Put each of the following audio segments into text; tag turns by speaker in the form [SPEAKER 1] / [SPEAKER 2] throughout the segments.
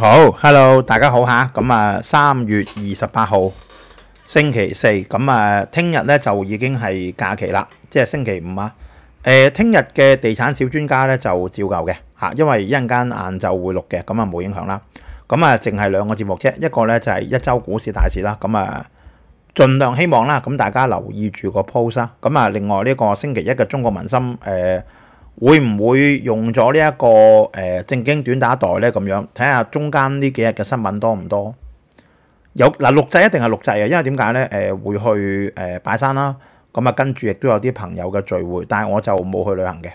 [SPEAKER 1] 好，hello，大家好吓，咁啊三月二十八号星期四，咁啊听日咧就已经系假期啦，即系星期五啊。诶，听日嘅地产小专家咧就照旧嘅吓，因为一阵间晏昼会录嘅，咁啊冇影响啦。咁啊净系两个节目啫，一个咧就系一周股市大事啦。咁啊尽量希望啦，咁大家留意住个 p o s t 啦。咁啊，另外呢个星期一嘅中国民心诶。會唔會用咗呢一個誒正經短打袋咧？咁樣睇下中間呢幾日嘅新聞多唔多？有嗱六仔一定係六仔啊，因為點解咧？誒會去誒拜山啦，咁啊跟住亦都有啲朋友嘅聚會，但系我就冇去旅行嘅。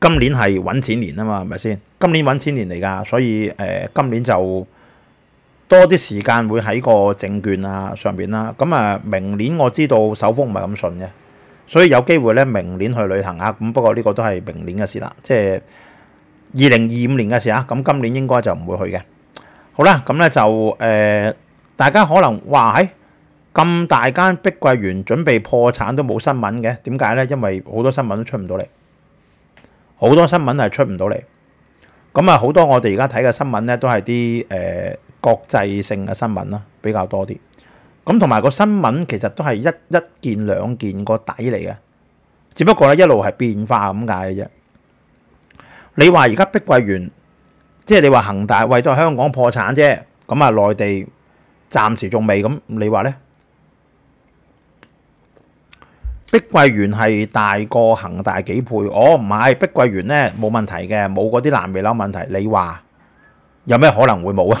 [SPEAKER 1] 今年係揾錢年啊嘛，係咪先？今年揾錢年嚟㗎，所以誒今年就多啲時間會喺個證券啊上邊啦。咁啊，明年我知道手封唔係咁順嘅。所以有機會咧，明年去旅行啊！咁不過呢個都係明年嘅事啦，即系二零二五年嘅事啊！咁今年應該就唔會去嘅。好啦，咁咧就誒，大家可能話喺咁大間碧桂園準備破產都冇新聞嘅，點解咧？因為好多新聞都出唔到嚟，好多新聞係出唔到嚟。咁啊，好多我哋而家睇嘅新聞咧，都係啲誒國際性嘅新聞啦，比較多啲。咁同埋個新聞其實都係一一件兩件個底嚟嘅，只不過咧一路係變化咁解嘅啫。你話而家碧桂園，即係你話恒大為咗香港破產啫，咁啊內地暫時仲未咁，你話呢？碧桂園係大過恒大幾倍？我唔係碧桂園呢冇問題嘅，冇嗰啲爛尾樓問題。你話有咩可能會冇啊？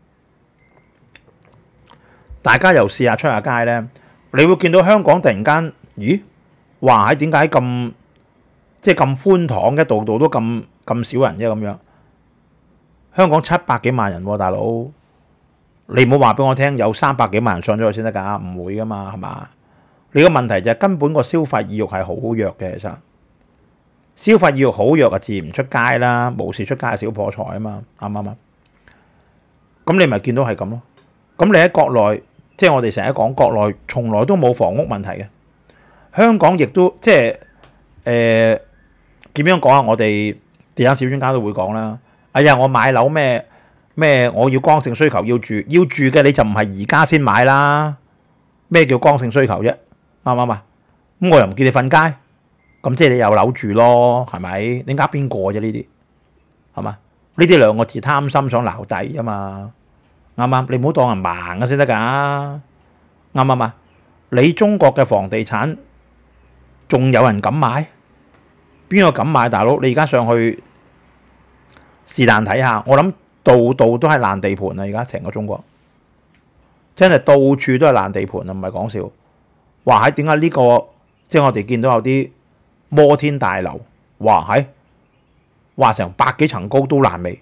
[SPEAKER 1] 大家又試下出下街咧，你會見到香港突然間，咦？哇！喺點解咁即系咁寬敞嘅？度度都咁咁少人啫咁樣。香港七百幾萬人，大佬，你唔好話俾我聽，有三百幾萬人上咗去先得㗎，唔會㗎嘛，係嘛？你個問題就係根本個消費意欲係好弱嘅，其實消費意欲好弱啊，自然唔出街啦，冇事出街少破財啊嘛，啱唔啱？咁你咪見到係咁咯。咁你喺國內。即系我哋成日讲国内从来都冇房屋问题嘅，香港亦都即系诶，点样讲啊？我哋地产小专家都会讲啦。哎呀，我买楼咩咩，我要刚性需求要住要住嘅，你就唔系而家先买啦。咩叫刚性需求啫？啱唔啱啊？咁我又唔见你瞓街，咁即系你有楼住咯，系咪？你呃边个啫？呢啲系嘛？呢啲两个字贪心想鬧底啊嘛。啱唔啱？你唔好当人盲啊先得噶，啱唔啱？你中国嘅房地产仲有人敢买？边个敢买？大佬，你而家上去是但睇下？我谂度度都系烂地盘啊！而家成个中国真系到处都系烂地盘啊，唔系讲笑。话喺点解呢个？即系我哋见到有啲摩天大楼，话喺哇成百几层高都烂尾。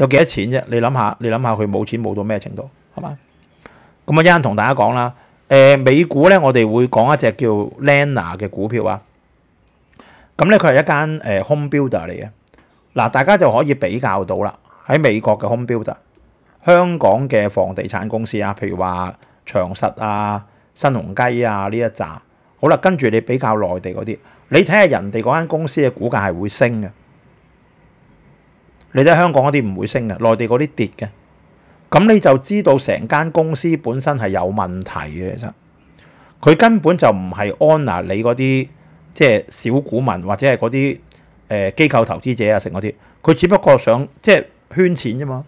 [SPEAKER 1] 有幾多錢啫？你諗下，你諗下佢冇錢冇到咩程度，係嘛？咁啊，一陣同大家講啦。誒，美股咧，我哋會講一隻叫 Lena 嘅股票啊。咁咧，佢係一間誒 home builder 嚟嘅。嗱，大家就可以比較到啦。喺美國嘅 home builder，香港嘅房地產公司啊，譬如話長實啊、新鴻基啊呢一紮。好啦，跟住你比較內地嗰啲，你睇下人哋嗰間公司嘅股價係會升嘅。你睇香港嗰啲唔會升嘅，內地嗰啲跌嘅，咁你就知道成間公司本身係有問題嘅，其實佢根本就唔係安拿你嗰啲，即係小股民或者係嗰啲誒機構投資者啊，成嗰啲，佢只不過想即係圈錢啫嘛，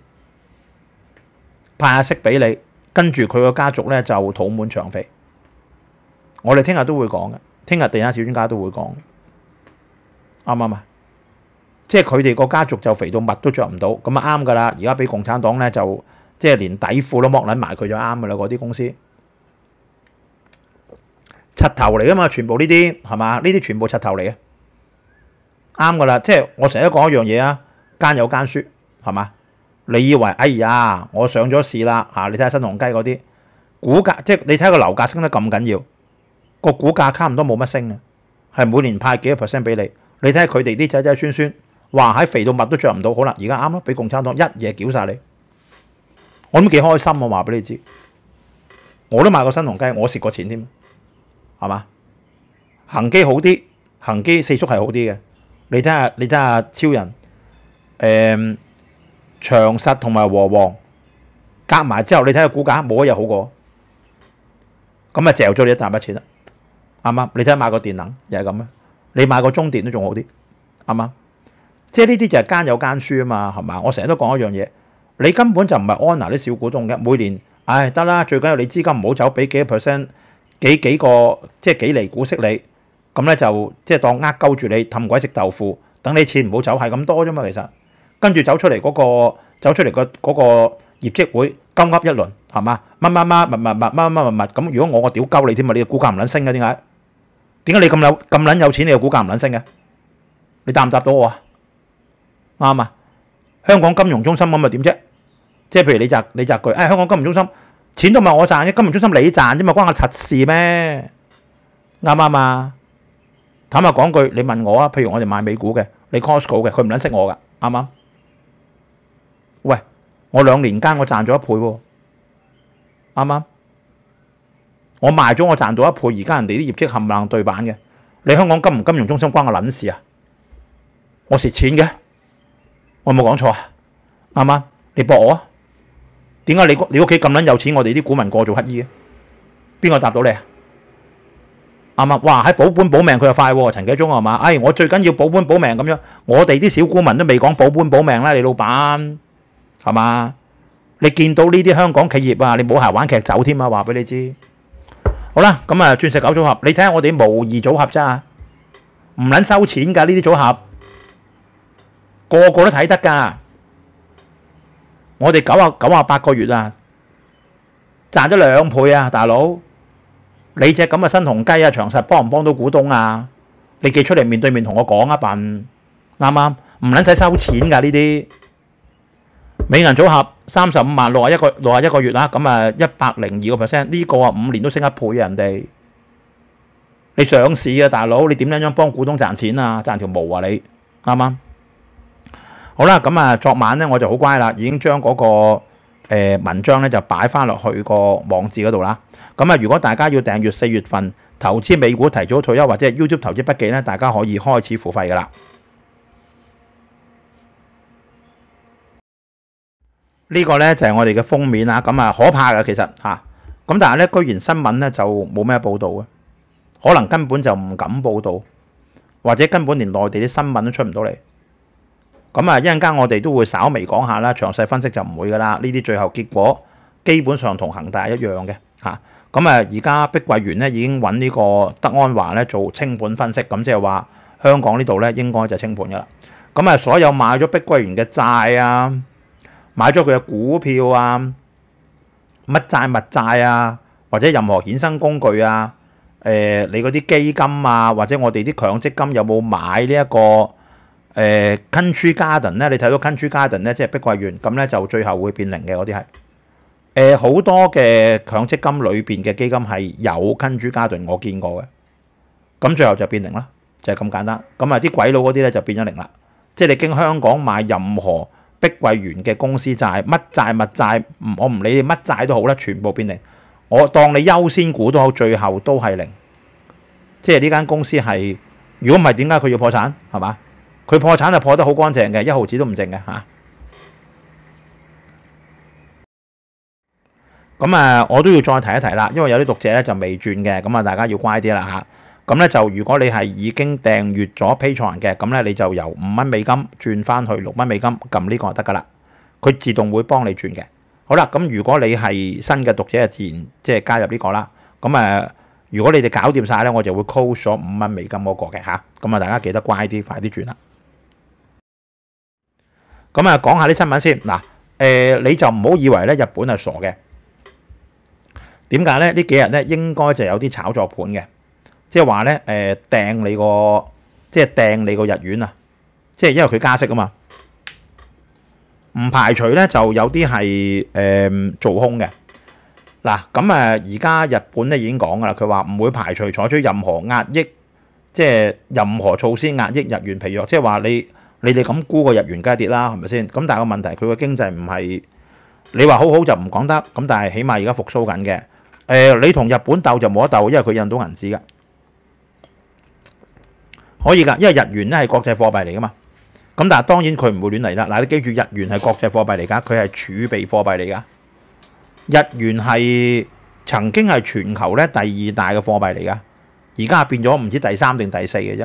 [SPEAKER 1] 派下息俾你，跟住佢個家族咧就土滿腸肥。我哋聽日都會講嘅，聽日地下小專家都會講，啱唔啱啊？即係佢哋個家族就肥到乜都着唔到，咁啊啱噶啦！而家俾共產黨咧就即係連底褲都剝撚埋佢就啱噶啦！嗰啲公司，柒頭嚟噶嘛？全部呢啲係嘛？呢啲全部柒頭嚟嘅，啱噶啦！即係我成日都講一樣嘢啊，奸有奸輸係嘛？你以為哎呀我上咗市啦嚇？你睇下新鴻雞嗰啲股價，即係你睇個樓價升得咁緊要，個股價差唔多冇乜升嘅，係每年派幾多 percent 俾你。你睇下佢哋啲仔仔孫孫。話喺肥到密都着唔到，好啦，而家啱啦，俾共產黨一嘢攪晒你，我咁幾開心，我話俾你知，我都買過新鴻雞，我蝕過錢添，係嘛？恒基好啲，恒基四速係好啲嘅。你睇下，你睇下超人，誒長實同埋和黃夾埋之後，你睇下股價冇一日好過，咁啊，嚼咗你一啖筆錢啦，啱啱？你睇下買個電能又係咁啊，你買個中電都仲好啲，啱啱？即係呢啲就係間有間輸啊嘛，係嘛？我成日都講一樣嘢，你根本就唔係安娜啲小股東嘅。每年，唉得啦，最緊要你資金唔好走，俾幾多 percent，幾幾個即係幾厘股息你，咁咧就即係當呃鳩住你，氹鬼食豆腐，等你錢唔好走，係咁多啫嘛。其實跟住走出嚟嗰個，走出嚟個嗰個業績會金噏一輪，係嘛？乜乜乜乜乜乜乜乜乜咁。如果我我屌鳩你添啊，你個股價唔撚升嘅點解？點解你咁有咁撚有錢你個股價唔撚升嘅？你答唔答到我啊？啱啊！香港金融中心咁咪點啫？即係譬如你責你責句，誒香港金融中心錢都唔係我賺，嘅，金融中心你賺啫嘛，關我柒事咩？啱啱啊？坦白講句，你問我啊，譬如我哋買美股嘅，你 Costco 嘅，佢唔撚識我噶，啱啱？喂，我兩年間我賺咗一倍喎，啱啱？我賣咗我賺到一倍，而家人哋啲業績冚唪唥對版嘅，你香港金金融中心關我撚事啊？我蝕錢嘅。我冇讲错啊，啱啱你驳我啊？点解你屋你屋企咁捻有钱？我哋啲股民过做乞衣嘅，边个答到你啊？啱啱哇，喺保本保命佢又快，陈继宗系嘛？哎，我最紧要保本保命咁样，我哋啲小股民都未讲保本保命啦，你老板系嘛？你见到呢啲香港企业啊，你冇行玩剧走添啊？话俾你知，好啦，咁啊钻石九组合，你睇下我哋模拟组合咋？唔捻收钱噶呢啲组合。个个都睇得噶，我哋九啊九啊八个月啊，赚咗两倍啊，大佬，你只咁嘅新鸿鸡啊长实帮唔帮到股东啊？你寄出嚟面对面同我讲啊，笨，啱唔啱？唔捻使收钱噶呢啲，美银组合三十五万六啊一个六啊一个月啦，咁啊一百零二个 percent，呢个啊五年都升一倍人哋，你上市啊大佬，你点样样帮股东赚钱啊？赚条毛啊你，啱唔啱？好啦，咁啊，昨晚咧我就好乖啦，已經將嗰個文章咧就擺翻落去個網址嗰度啦。咁啊，如果大家要訂閱四月份投資美股提早退休或者 YouTube 投資筆記咧，大家可以開始付費噶啦。呢個咧就係我哋嘅封面啊，咁啊，可怕嘅其實嚇。咁但係咧，居然新聞咧就冇咩報道嘅，可能根本就唔敢報道，或者根本連內地啲新聞都出唔到嚟。咁啊，一陣間我哋都會稍微講下啦，詳細分析就唔會噶啦。呢啲最後結果基本上同恒大一樣嘅嚇。咁啊，而家碧桂園咧已經揾呢個德安華咧做清盤分析，咁即係話香港呢度咧應該就清盤噶啦。咁啊，所有買咗碧桂園嘅債啊，買咗佢嘅股票啊，乜債物債啊，或者任何衍生工具啊，誒，你嗰啲基金啊，或者我哋啲強積金有冇買呢一個？誒 c o u n t r y a r d e 咧，你睇到 c o u n t r y a r d e 咧，即係碧桂園咁咧，就最後會變零嘅嗰啲係誒好多嘅強積金裏邊嘅基金係有 c o u n t r y a r d e n 我見過嘅咁最後就變零啦，就係咁簡單。咁啊，啲鬼佬嗰啲咧就變咗零啦，即係你經香港買任何碧桂園嘅公司債，乜債乜債，我唔理你乜債都好啦，全部變零。我當你優先股都好，最後都係零，即係呢間公司係如果唔係點解佢要破產？係嘛？佢破產就破得好乾淨嘅，一毫子都唔剩嘅嚇。咁啊，我都要再提一提啦，因為有啲讀者咧就未轉嘅，咁啊大家要乖啲啦嚇。咁咧就如果你係已經訂閲咗 p a t r o n 嘅，咁咧你就由五蚊美金轉翻去六蚊美金，撳呢個得噶啦，佢自動會幫你轉嘅。好啦，咁如果你係新嘅讀者，自然即係加入呢個啦。咁啊，如果你哋搞掂晒咧，我就會扣咗五蚊美金嗰個嘅嚇。咁啊大家記得乖啲，快啲轉啦。咁啊，講下啲新聞先嗱。誒，你就唔好以為咧，日本係傻嘅。點解咧？呢幾日咧，應該就有啲炒作盤嘅，即係話咧，誒，掟你個，即係掟你個日元啊，即係因為佢加息啊嘛。唔排除咧，就有啲係誒做空嘅。嗱，咁啊，而家日本咧已經講噶啦，佢話唔會排除採取任何壓抑，即係任何措施壓抑日元疲弱，即係話你。你哋咁估個日元加跌啦，係咪先？咁但係個問題，佢個經濟唔係你話好好就唔講得。咁但係起碼而家復甦緊嘅。誒，你同日本鬥就冇得鬥，因為佢印到銀紙噶，可以㗎。因為日元咧係國際貨幣嚟噶嘛。咁但係當然佢唔會亂嚟啦。嗱，你記住，日元係國際貨幣嚟噶，佢係儲備貨幣嚟噶。日元係曾經係全球咧第二大嘅貨幣嚟噶，而家變咗唔知第三定第四嘅啫。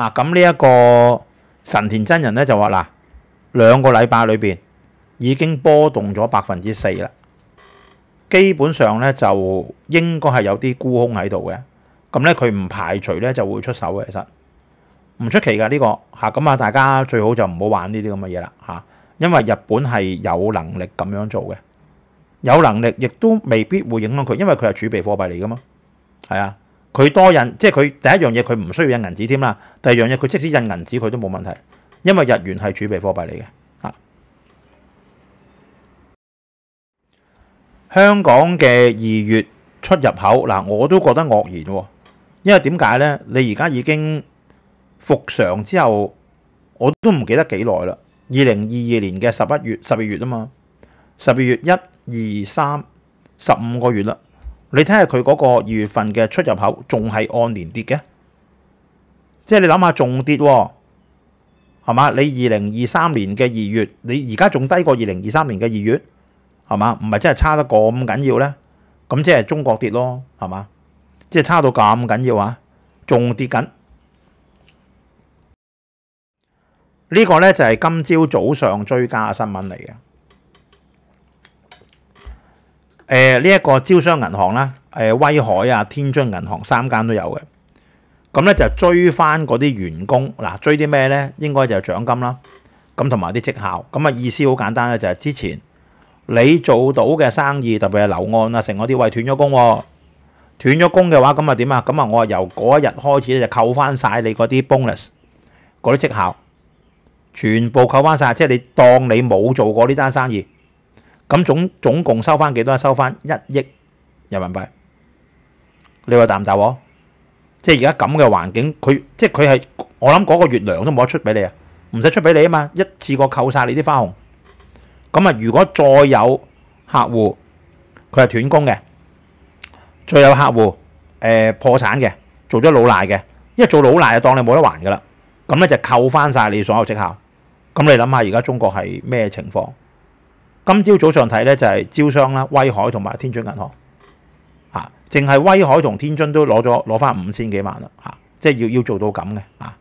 [SPEAKER 1] 嗱，咁呢一個神田真人咧就話嗱，兩個禮拜裏边已經波動咗百分之四啦，基本上咧就應該係有啲沽空喺度嘅，咁咧佢唔排除咧就會出手嘅，其實唔出奇噶呢個吓，咁啊大家最好就唔好玩呢啲咁嘅嘢啦吓，因為日本係有能力咁樣做嘅，有能力亦都未必會影響佢，因為佢係儲備貨幣嚟噶嘛，係啊。佢多印，即係佢第一樣嘢佢唔需要印銀紙添啦。第二樣嘢佢即使印銀紙佢都冇問題，因為日元係儲備貨幣嚟嘅。香港嘅二月出入口嗱，我都覺得愕然，因為點解呢？你而家已經復常之後，我都唔記得幾耐啦。二零二二年嘅十一月、十二月啊嘛，十二月一二三十五個月啦。你睇下佢嗰個二月份嘅出入口仲係按年跌嘅，即係你諗下仲跌，係嘛？你二零二三年嘅二月，你而家仲低過二零二三年嘅二月，係嘛？唔係真係差得咁緊要咧，咁即係中國跌咯，係嘛？即係差到咁緊要啊，仲跌緊？呢個咧就係今朝早上追加嘅新聞嚟嘅。诶，呢一个招商银行啦，诶，威海啊，天津银行三间都有嘅。咁咧就追翻嗰啲员工，嗱，追啲咩咧？应该就奖金啦。咁同埋啲绩效，咁啊意思好简单咧，就系之前你做到嘅生意，特别系楼案啊，成嗰啲喂断咗工，断咗工嘅话，咁啊点啊？咁啊我由嗰一日开始咧就扣翻晒你嗰啲 bonus，嗰啲绩效全部扣翻晒，即系你当你冇做过呢单生意。咁總總共收翻幾多？收翻一億人民幣。你話大唔大喎？即係而家咁嘅環境，佢即係佢係我諗嗰個月亮都冇得出俾你啊！唔使出俾你啊嘛，一次過扣晒你啲花紅。咁啊，如果再有客户佢係斷供嘅，再有客户誒破產嘅，做咗老賴嘅，因為做老賴就當你冇得還噶啦。咁咧就扣翻晒你所有績效。咁你諗下而家中國係咩情況？今朝早上睇咧就系招商啦、威海同埋天津银行，吓净系威海同天津都攞咗攞翻五千几万啦，吓即系要要做到咁嘅，啊，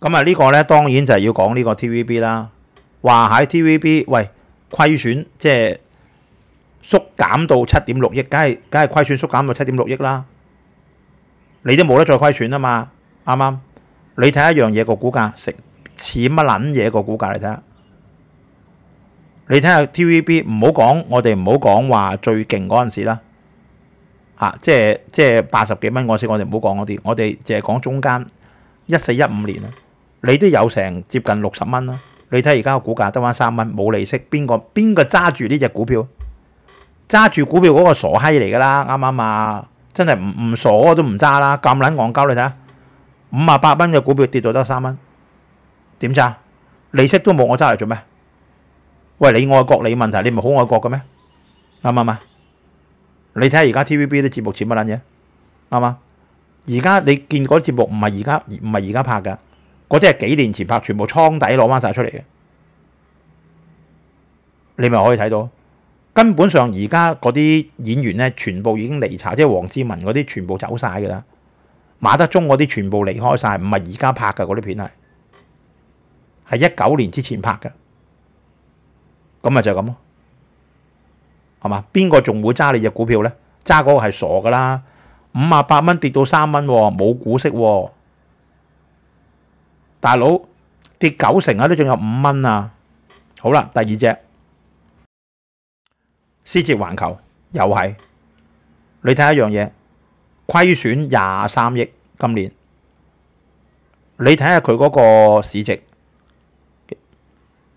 [SPEAKER 1] 咁啊呢个咧当然就系要讲呢个 T V B 啦，话喺 T V B 喂亏损即系缩减到七点六亿，梗系梗系亏损缩减到七点六亿啦，你都冇得再亏损啊嘛，啱啱？你睇一样嘢个股价食。似乜撚嘢個股價嚟睇下，你睇下 T V B 唔好講，我哋唔好講話最勁嗰陣時啦嚇，即係即係八十幾蚊嗰時，我哋唔好講嗰啲，我哋淨係講中間一四一五年啊，你都有成接近六十蚊啦。你睇而家個股價得翻三蚊，冇利息，邊個邊個揸住呢只股票？揸住股票嗰個傻閪嚟噶啦，啱啱啊？真係唔唔傻都唔揸啦，咁撚戇鳩你睇下，五啊八蚊嘅股票跌到得三蚊。點揸？利息都冇，我揸嚟做咩？喂，你愛國你問題，你唔好愛國嘅咩？啱唔啱啊？你睇下而家 TVB 啲節目似乜撚嘢？啱唔啱？而家你見嗰啲節目唔係而家唔系而家拍嘅，嗰啲係幾年前拍，全部倉底攞翻晒出嚟嘅。你咪可以睇到，根本上而家嗰啲演員咧，全部已經離查，即係黃之文嗰啲全部走晒噶啦。馬德忠嗰啲全部離開晒，唔係而家拍嘅嗰啲片係。系一九年之前拍嘅，咁咪就咁咯，系嘛？边个仲会揸你只股票咧？揸嗰个系傻噶啦，五啊八蚊跌到三蚊，冇股息，大佬跌九成啊，都仲有五蚊啊！好啦，第二只思捷环球又系，你睇一样嘢，亏损廿三亿今年，你睇下佢嗰个市值。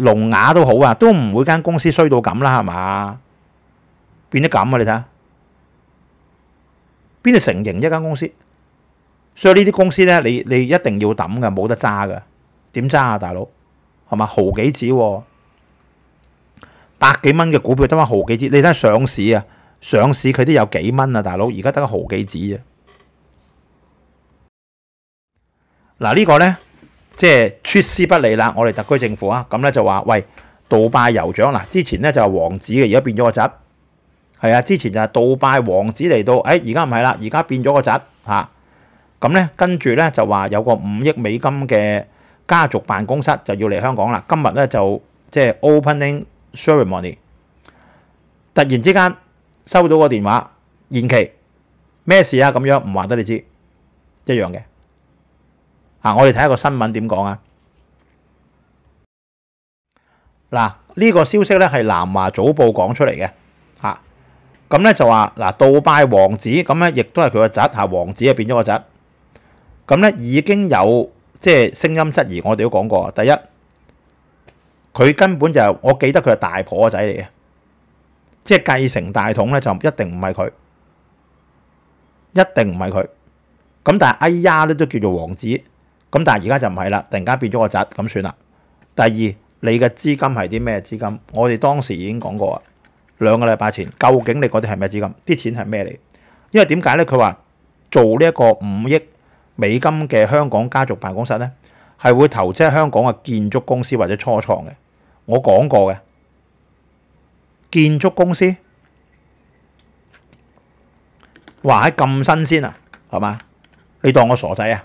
[SPEAKER 1] 聋哑都好啊，都唔会间公司衰到咁啦，系嘛？变得咁啊，你睇下，边度成型一间公司？所以呢啲公司咧，你你一定要抌噶，冇得揸噶。点揸啊，大佬？系嘛？毫几子，百几蚊嘅股票得翻毫几子，你睇下上市啊，上市佢都有几蚊啊，大佬，而家得个毫几子啊。嗱呢个咧。即係出師不利啦！我哋特區政府啊，咁咧就話：喂，杜拜酋長嗱，之前咧就係王子嘅，而家變咗個侄。係啊，之前就係杜拜王子嚟到，誒而家唔係啦，而家變咗個侄嚇。咁咧跟住咧就話有個五億美金嘅家族辦公室就要嚟香港啦。今日咧就即係 opening ceremony，突然之間收到個電話延期，咩事啊？咁樣唔話得你知一樣嘅。啊！我哋睇一个新闻点讲啊？嗱，呢个消息咧系《南华早报》讲出嚟嘅，吓咁咧就话嗱，杜拜王子咁咧，亦都系佢个侄，吓王子啊变咗个侄，咁咧已经有即系声音质疑，我哋都讲过，第一，佢根本就我记得佢系大婆个仔嚟嘅，即系继承大统咧就一定唔系佢，一定唔系佢，咁但系哎呀咧都叫做王子。咁但系而家就唔系啦，突然間變咗個宅，咁算啦。第二，你嘅資金係啲咩資金？我哋當時已經講過啊，兩個禮拜前，究竟你嗰啲係咩資金？啲錢係咩嚟？因為點解咧？佢話做呢一個五億美金嘅香港家族辦公室咧，係會投資喺香港嘅建築公司或者初創嘅。我講過嘅建築公司，哇！咁新鮮啊，係嘛？你當我傻仔啊？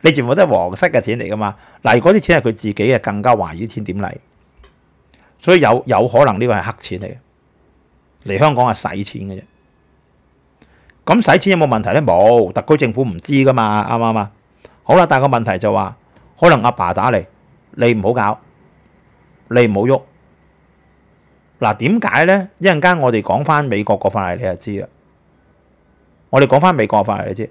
[SPEAKER 1] 你全部都系黄色嘅钱嚟噶嘛？嗱，如果啲钱系佢自己嘅，更加怀疑啲钱点嚟，所以有有可能呢个系黑钱嚟，嘅，嚟香港系使钱嘅啫。咁使钱有冇问题咧？冇，特区政府唔知噶嘛，啱唔啱啊？好啦，但系个问题就话，可能阿爸打嚟，你唔好搞，你唔好喐。嗱，点解咧？一阵间我哋讲翻美国个法例，你就知啦。我哋讲翻美国法例，你知。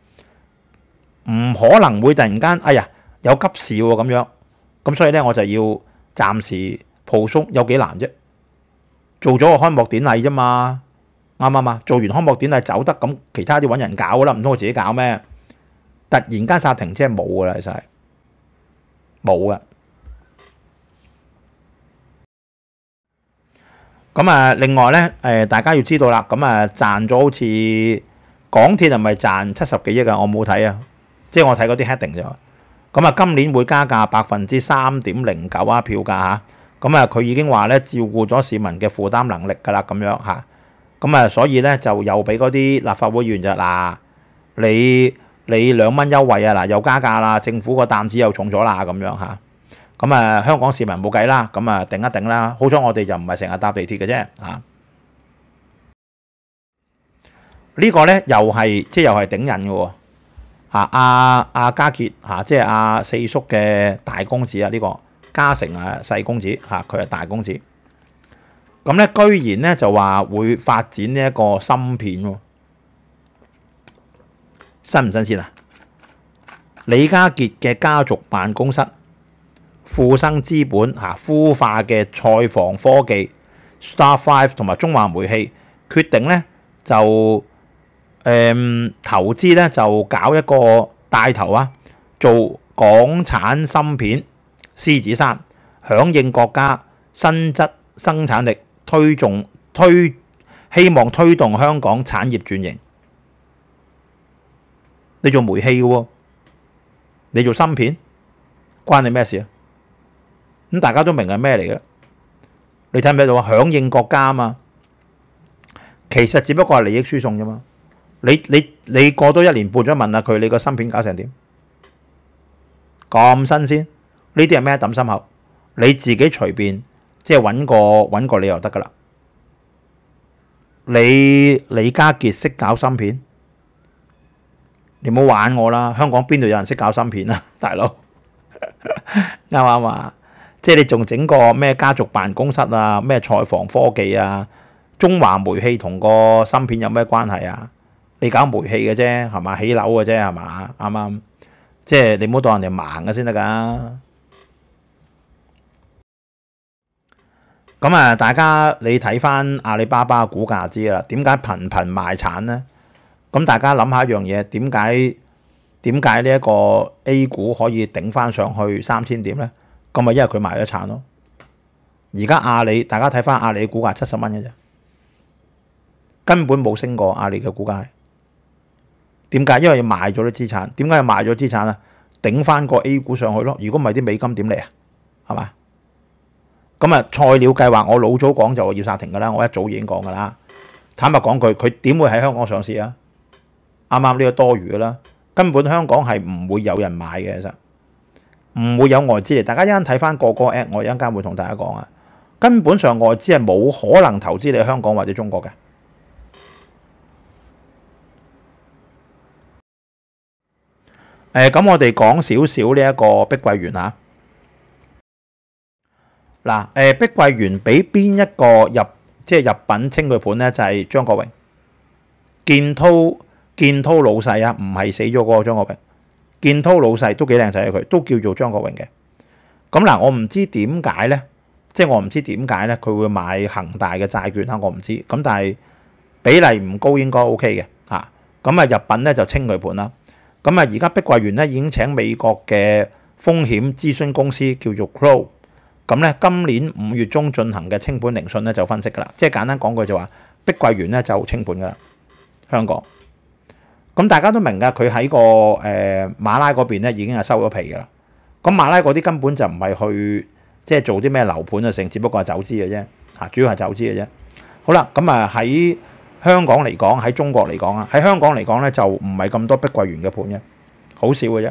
[SPEAKER 1] 唔可能會突然間哎呀有急事喎咁樣，咁所以呢，我就要暫時鋪松，有幾難啫？做咗個開幕典禮啫嘛，啱唔啱啊？做完開幕典禮走得咁，其他啲揾人搞啦，唔通我自己搞咩？突然間煞停車冇噶啦，其實冇噶。咁啊，另外呢，誒，大家要知道啦，咁啊賺咗好似港鐵係咪賺七十幾億啊？我冇睇啊。即係我睇嗰啲 heading 啫。咁啊，今年會加價百分之三點零九啊，票價嚇。咁啊，佢已經話咧照顧咗市民嘅負擔能力㗎啦，咁樣嚇。咁啊，所以咧就又俾嗰啲立法會員就嗱，你你兩蚊優惠啊，嗱又加價啦，政府個擔子又重咗啦，咁樣嚇。咁啊，香港市民冇計啦，咁啊頂一頂啦。好彩我哋就唔係成日搭地鐵嘅啫啊。呢個咧又係即係又係頂人嘅喎。啊！阿阿家杰啊，即系阿四叔嘅大公子啊，呢个嘉诚啊，细公子嚇，佢系大公子。咁咧，居然咧就话会发展呢一个芯片喎，新唔新鲜啊？李家杰嘅家族办公室富生资本嚇孵化嘅赛房科技 Star Five 同埋中华煤气决定咧就。诶，投资咧就搞一个带头啊，做港产芯片，狮子山响应国家新质生产力，推动推希望推动香港产业转型。你做煤气嘅，你做芯片，关你咩事啊？咁大家都明系咩嚟嘅？你睇唔睇到啊？响应国家啊嘛，其实只不过系利益输送啫嘛。你你你過多一年半咗問下佢，你個芯片搞成點咁新鮮？呢啲係咩抌心口？你自己隨便即係揾個揾個理由得㗎啦。你李家傑識搞芯片？你唔好玩我啦！香港邊度有人識搞芯片啊，大佬啱唔啱啊？即係你仲整個咩家族辦公室啊？咩菜房科技啊？中華煤氣同個芯片有咩關係啊？你搞煤氣嘅啫，係嘛？起樓嘅啫，係嘛？啱啱？即係你唔好當人哋盲嘅先得㗎。咁啊，大家你睇翻阿里巴巴股價知啦，點解頻頻賣產呢？咁大家諗下一樣嘢，點解點解呢一個 A 股可以頂翻上去三千點呢？咁咪因為佢賣咗產咯。而家阿里大家睇翻阿里股價七十蚊嘅啫，根本冇升過阿里嘅股價。點解？因為賣咗啲資產，點解要賣咗資產啊？頂翻個 A 股上去咯！如果唔係啲美金點嚟啊？係嘛？咁啊，菜料計劃我老早講就要殺停噶啦，我一早已經講噶啦。坦白講句，佢點會喺香港上市啊？啱啱？呢個多餘啦，根本香港係唔會有人買嘅，其實唔會有外資嚟。大家一陣睇翻個個 a p p 我一陣間會同大家講啊。根本上外資係冇可能投資你香港或者中國嘅。诶，咁我哋讲少少呢一个碧桂园啊。嗱，诶，碧桂园俾边一个入，即系入品清佢盘咧？就系张国荣。建滔建滔老细啊，唔系死咗嗰个张国荣。建滔老细都几靓仔嘅佢，都叫做张国荣嘅。咁嗱，我唔知点解咧，即系我唔知点解咧，佢会买恒大嘅债券啊？我唔知。咁但系比例唔高，应该 OK 嘅吓。咁啊，入品咧就清佢盘啦。咁啊，而家碧桂園咧已經請美國嘅風險諮詢公司叫做 c r o w 咁咧今年五月中進行嘅清盤聆訊咧就分析㗎啦，即係簡單講句就話，碧桂園咧就清盤㗎啦，香港。咁大家都明㗎，佢喺個誒馬拉嗰邊咧已經係收咗皮㗎啦。咁馬拉嗰啲根本就唔係去即係做啲咩樓盤啊成只不過係走資嘅啫，吓主要係走資嘅啫。好啦，咁啊喺。香港嚟講，喺中國嚟講啊，喺香港嚟講咧就唔係咁多碧桂園嘅盤嘅，好少嘅啫。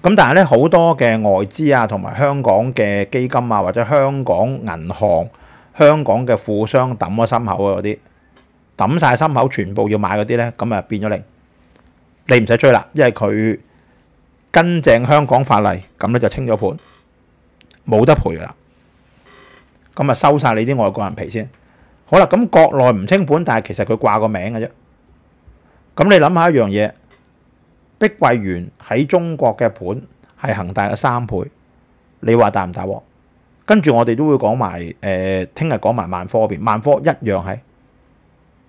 [SPEAKER 1] 咁但係咧好多嘅外資啊，同埋香港嘅基金啊，或者香港銀行、香港嘅富商抌咗心口啊嗰啲，抌晒心口全部要買嗰啲咧，咁啊變咗零，你唔使追啦，因為佢跟正香港法例，咁咧就清咗盤，冇得賠啦，咁啊收晒你啲外國人皮先。好啦，咁國內唔清盤，但係其實佢掛個名嘅啫。咁你諗下一樣嘢，碧桂園喺中國嘅盤係恒大嘅三倍，你話大唔大鑊？跟住我哋都會講埋，誒，聽日講埋萬科嗰邊，萬科一樣係，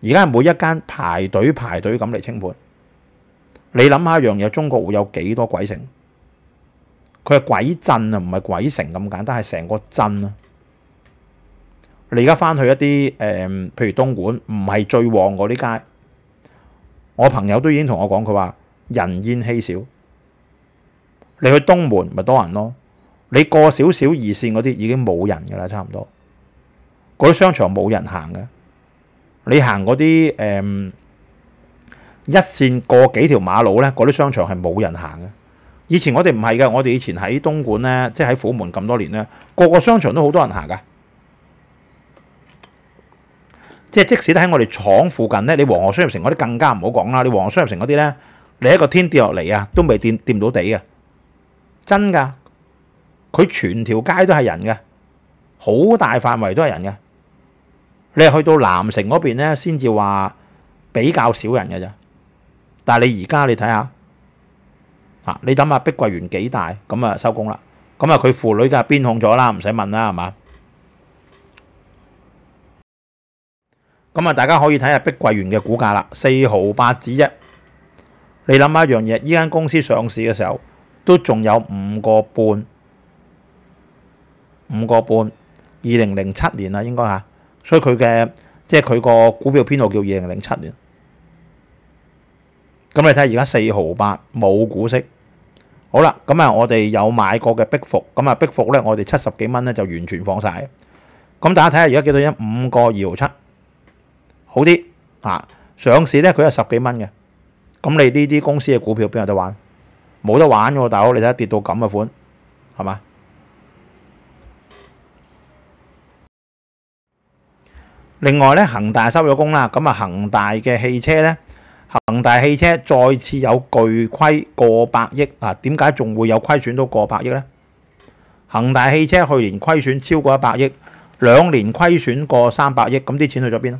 [SPEAKER 1] 而家每一間排隊排隊咁嚟清盤。你諗下一樣嘢，中國會有幾多鬼城？佢係鬼鎮啊，唔係鬼城咁簡單，係成個鎮啊！你而家翻去一啲誒，譬如東莞，唔係最旺嗰啲街，我朋友都已經同我講，佢話人煙稀少。你去東門咪多人咯？你過少少二線嗰啲已經冇人㗎啦，差唔多嗰啲商場冇人行嘅。你行嗰啲誒一線過幾條馬路咧，嗰啲商場係冇人行嘅。以前我哋唔係㗎，我哋以前喺東莞咧，即係喺虎門咁多年咧，個個商場都好多人行㗎。即係即使喺我哋廠附近咧，你黃河商業城嗰啲更加唔好講啦。你黃河商業城嗰啲咧，你一個天跌落嚟啊，都未掂掂到地嘅，真㗎。佢全條街都係人嘅，好大範圍都係人嘅。你去到南城嗰邊咧，先至話比較少人嘅啫。但係你而家你睇下，嚇你諗下碧桂園幾大，咁啊收工啦。咁啊佢父女家邊控咗啦，唔使問啦係嘛？咁啊，大家可以睇下碧桂园嘅股价啦，四毫八止一。你谂下一样嘢，呢间公司上市嘅时候都仲有五个半五个半，二零零七年啦，应该吓，所以佢嘅即系佢个股票编号叫二零零七年。咁你睇下而家四毫八冇股息，好啦。咁啊，我哋有买过嘅碧服，咁啊碧服咧，我哋七十几蚊咧就完全放晒。咁大家睇下而家几多一五个二毫七。好啲啊！上市咧，佢系十几蚊嘅，咁你呢啲公司嘅股票边有得玩？冇得玩嘅大佬，你睇下跌到咁嘅款，系嘛？另外咧，恒大收咗工啦，咁啊，恒大嘅汽车咧，恒大汽车再次有巨亏过百亿啊！点解仲会有亏损到过百亿咧？恒大汽车去年亏损超过一百亿，两年亏损过三百亿，咁啲钱去咗边啊？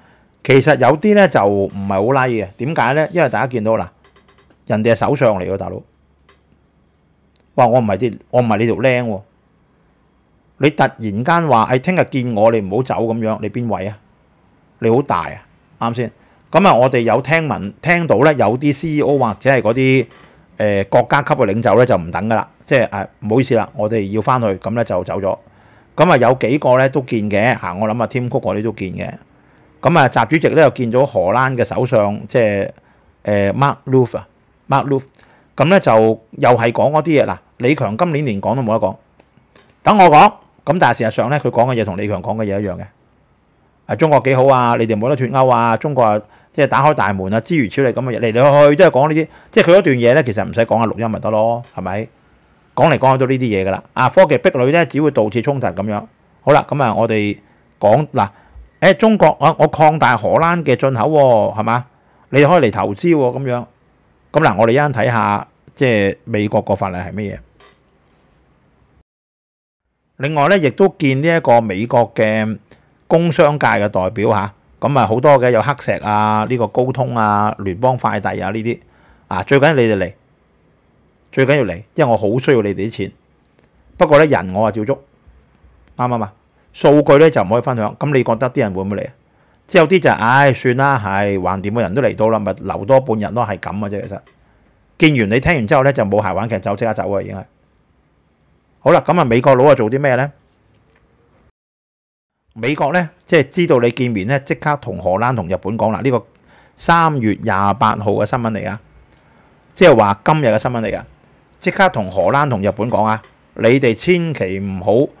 [SPEAKER 1] 其實有啲咧就唔係好拉嘅，點解咧？因為大家見到嗱，人哋係首相嚟嘅大佬，哇！我唔係啲，我唔係你條僆喎，你突然間話誒聽日見我，你唔好走咁樣，你邊位啊？你好大啊，啱先。咁啊，我哋有聽聞聽到咧，有啲 CEO 或者係嗰啲誒國家級嘅領袖咧，就唔等噶啦，即係誒唔好意思啦，我哋要翻去，咁咧就走咗。咁啊，有幾個咧都見嘅，行我諗啊，天鵝嗰啲都見嘅。咁啊，習主席咧又見到荷蘭嘅首相，即係誒 Mark Lui 啊，Mark l u 咁咧就又係講嗰啲嘢嗱，李強今年連講都冇得講，等我講。咁但係事實上咧，佢講嘅嘢同李強講嘅嘢一樣嘅。啊，中國幾好啊？你哋冇得脱歐啊！中國即係打開大門啊！諸如此你咁嘅嘢嚟嚟去去都係講呢啲。即係佢嗰段嘢咧，其實唔使講下錄音咪得咯，係咪？講嚟講去都呢啲嘢㗎啦。啊，科技逼女咧，只會導致衝突咁樣。好啦，咁啊，我哋講嗱。诶，中国啊，我扩大荷兰嘅进口喎，系嘛？你可以嚟投资咁样。咁嗱，我哋一陣睇下，即系美国個法例系乜嘢？另外咧，亦都见呢一个美国嘅工商界嘅代表吓，咁啊好多嘅有黑石啊、呢个高通啊、联邦快递啊呢啲啊，最紧要你哋嚟，最紧要嚟，因为我好需要你哋啲钱。不过咧，人我啊照足，啱唔啱啊？數據咧就唔可以分享，咁你覺得啲人會唔會嚟？即有啲就唉算啦，係橫掂個人都嚟到啦，咪留多半日咯，係咁嘅啫。其實見完你聽完之後咧，就冇鞋玩劇走，即刻走啊，已經係。好啦，咁啊美國佬啊做啲咩咧？美國咧即係知道你見面咧，即刻同荷蘭同日本講啦。呢個三月廿八號嘅新聞嚟啊，即係話今日嘅新聞嚟啊，即刻同荷蘭同日本講啊，你哋千祈唔好。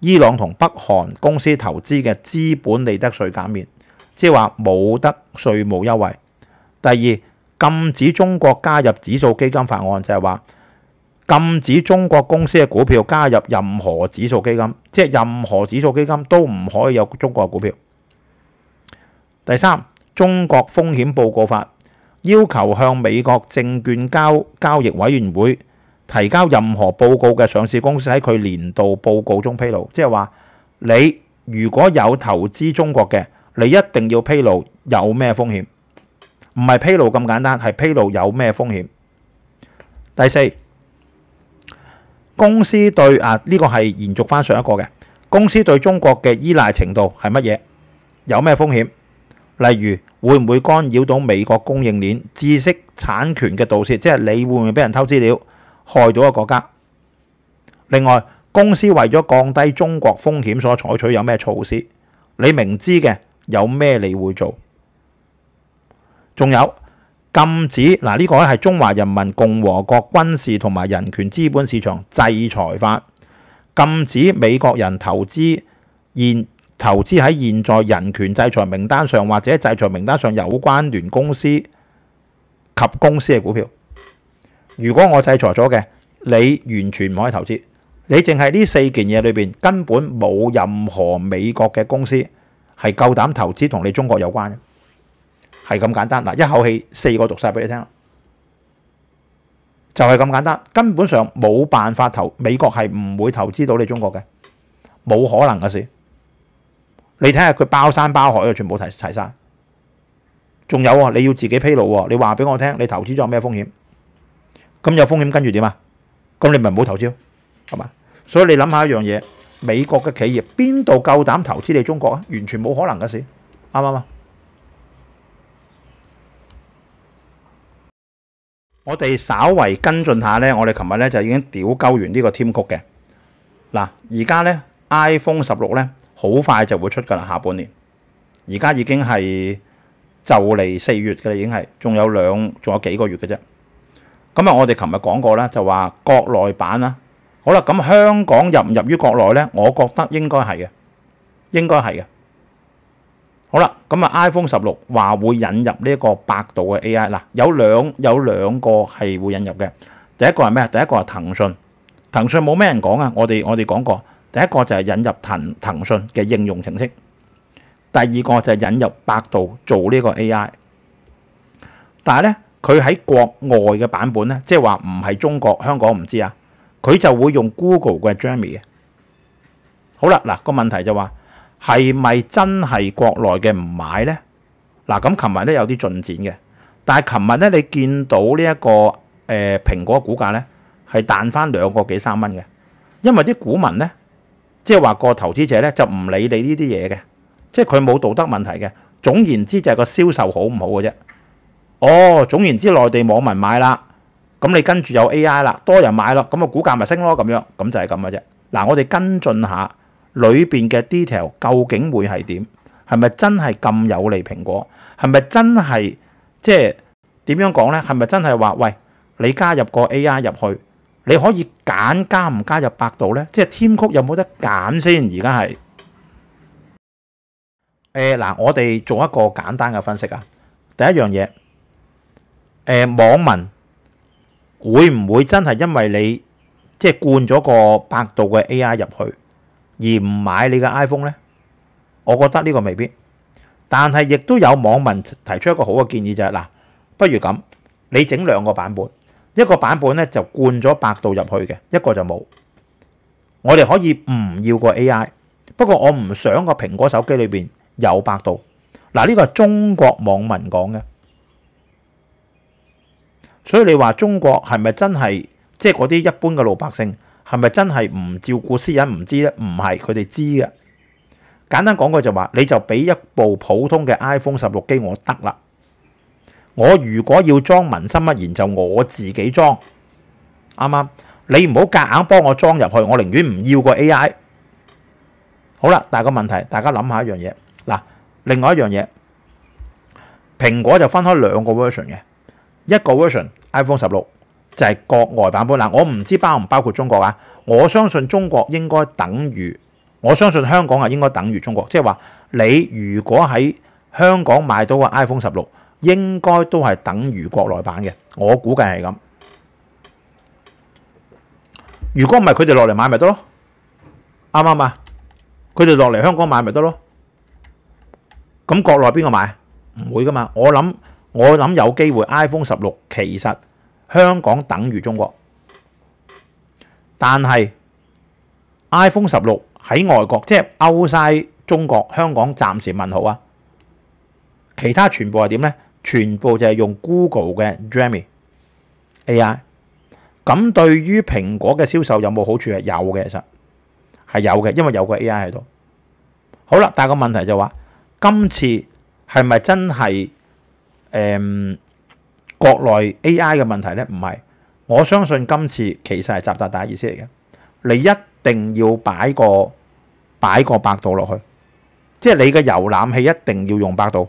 [SPEAKER 1] 伊朗同北韓公司投資嘅資本利得税減免，即係話冇得稅務優惠。第二，禁止中國加入指數基金法案，就係話禁止中國公司嘅股票加入任何指數基金，即係任何指數基金都唔可以有中國嘅股票。第三，中國風險報告法要求向美國證券交交易委員會。提交任何報告嘅上市公司喺佢年度報告中披露，即係話你如果有投資中國嘅，你一定要披露有咩風險，唔係披露咁簡單，係披露有咩風險。第四公司對啊呢個係延續翻上一個嘅公司對中國嘅依賴程度係乜嘢？有咩風險？例如會唔會干擾到美國供應鏈知識產權嘅盜竊，即係你會唔會俾人偷資料？害到一個國家。另外，公司為咗降低中國風險所採取有咩措施？你明知嘅有咩？你會做？仲有禁止嗱？呢個咧係中華人民共和國軍事同埋人權資本市場制裁法，禁止美國人投资现。投資喺現在人權制裁名單上或者制裁名單上有關聯公司及公司嘅股票。如果我制裁咗嘅，你完全唔可以投資。你淨係呢四件嘢裏面，根本冇任何美國嘅公司係夠膽投資同你中國有關，係咁簡單嗱。一口氣四個讀晒俾你聽，就係咁簡單。根本上冇辦法投美國係唔會投資到你中國嘅，冇可能嘅事。你睇下佢包山包海，佢全部提提曬。仲有啊，你要自己披露喎，你話俾我聽，你投資咗咩風險？咁有風險跟住點啊？咁你咪唔好投資，係嘛？所以你諗下一樣嘢，美國嘅企業邊度夠膽投資你中國啊？完全冇可能嘅事，啱唔啱啊？我哋稍為跟進下呢，我哋琴日呢就已經屌鳩完呢個添曲嘅。嗱，而家呢 iPhone 十六呢，好快就會出噶啦，下半年。而家已經係就嚟四月嘅啦，已經係，仲有兩仲有幾個月嘅啫。咁啊，我哋琴日講過啦，就話國內版啦，好啦，咁香港入唔入於國內呢？我覺得應該係嘅，應該係嘅。好啦，咁啊，iPhone 十六話會引入呢個百度嘅 AI 嗱，有兩有兩個係會引入嘅。第一個係咩第一個係騰訊，騰訊冇咩人講啊。我哋我哋講過，第一個就係引入騰騰訊嘅應用程式，第二個就係引入百度做呢個 AI，但係咧。佢喺國外嘅版本咧，即係話唔係中國香港唔知啊，佢就會用 Google 嘅 Jami 嘅。好啦，嗱個問題就話係咪真係國內嘅唔買呢？嗱咁琴日咧有啲進展嘅，但係琴日咧你見到呢一個誒蘋果股價咧係彈翻兩個幾三蚊嘅，因為啲股民咧即係話個投資者咧就唔理你呢啲嘢嘅，即係佢冇道德問題嘅。總言之就係個銷售好唔好嘅啫。哦，總言之，內地網民買啦，咁你跟住有 AI 啦，多人買咯，咁啊股價咪升咯，咁樣，咁就係咁嘅啫。嗱，我哋跟進下裏邊嘅 detail，究竟會係點？係咪真係咁有利蘋果？係咪真係即係點樣講呢？係咪真係話喂，你加入個 AI 入去，你可以揀加唔加入百度呢？即係添曲有冇得揀先？而家係，誒嗱，我哋做一個簡單嘅分析啊，第一樣嘢。誒網民會唔會真係因為你即係灌咗個百度嘅 AI 入去而唔買你嘅 iPhone 呢？我覺得呢個未必，但係亦都有網民提出一個好嘅建議就係嗱，不如咁，你整兩個版本，一個版本咧就灌咗百度入去嘅，一個就冇。我哋可以唔要個 AI，不過我唔想個蘋果手機裏邊有百度。嗱，呢個係中國網民講嘅。所以你話中國係咪真係即係嗰啲一般嘅老百姓係咪真係唔照顧私隱唔知呢？唔係佢哋知嘅。簡單講句就話，你就俾一部普通嘅 iPhone 十六機我得啦。我如果要裝民心乜，言，就我自己裝，啱啱？你唔好夾硬幫我裝入去，我寧願唔要個 AI。好啦，但係個問題，大家諗下一樣嘢。嗱，另外一樣嘢，蘋果就分開兩個 version 嘅。一個 version iPhone 十六就係國外版本嗱，我唔知包唔包括中國啊？我相信中國應該等於，我相信香港啊應該等於中國，即係話你如果喺香港買到個 iPhone 十六，應該都係等於國內版嘅，我估計係咁。如果唔係佢哋落嚟買咪得咯，啱唔啱啊？佢哋落嚟香港買咪得咯？咁國內邊個買？唔會噶嘛，我諗。我谂有机会 iPhone 十六其实香港等于中国，但系 iPhone 十六喺外国即系歐晒中国香港暂时问好啊！其他全部系点呢？全部就系用 Google 嘅 j a m i n AI。咁对于苹果嘅销售有冇好处啊？有嘅其实系有嘅，因为有个 AI 喺度。好啦，但系个问题就话今次系咪真系？诶，国内 AI 嘅问题咧，唔系，我相信今次其实系集集大意思嚟嘅。你一定要摆个摆个百度落去，即系你嘅浏览器一定要用百度。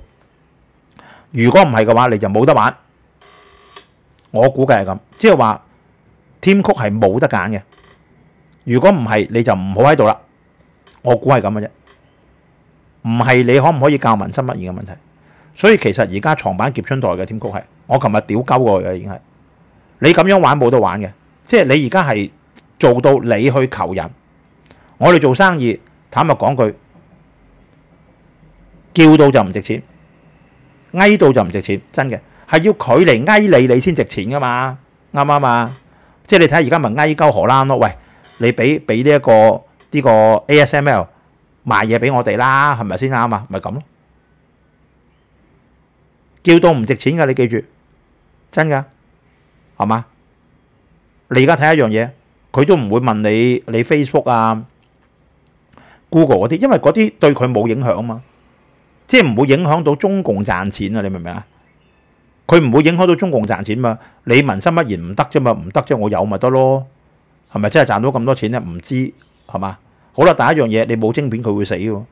[SPEAKER 1] 如果唔系嘅话，你就冇得玩。我估计系咁，即系话，添曲系冇得拣嘅。如果唔系，你就唔好喺度啦。我估系咁嘅啫，唔系你可唔可以教民生乜嘢嘅问题。所以其實而家床板夾春台嘅添曲係，我琴日屌鳩過嘅已經係，你咁樣玩冇得玩嘅，即係你而家係做到你去求人，我哋做生意坦白講句，叫到就唔值錢，嗌到就唔值錢，真嘅係要佢嚟嗌你，你先值錢噶嘛，啱唔啱啊？即係你睇下而家咪嗌鳩荷蘭咯，喂，你俾俾呢一個呢個 ASML 賣嘢俾我哋啦，係咪先啊？嘛，咪咁咯。叫到唔值钱噶，你记住，真噶，系嘛？你而家睇一样嘢，佢都唔会问你你 Facebook 啊、Google 嗰啲，因为嗰啲对佢冇影响啊嘛，即系唔会影响到中共赚钱啊？你明唔明啊？佢唔会影响到中共赚钱嘛？你民心不言唔得啫嘛，唔得啫，我有咪得咯？系咪真系赚到咁多钱咧？唔知系嘛？好啦，第一样嘢，你冇晶片佢会死，啱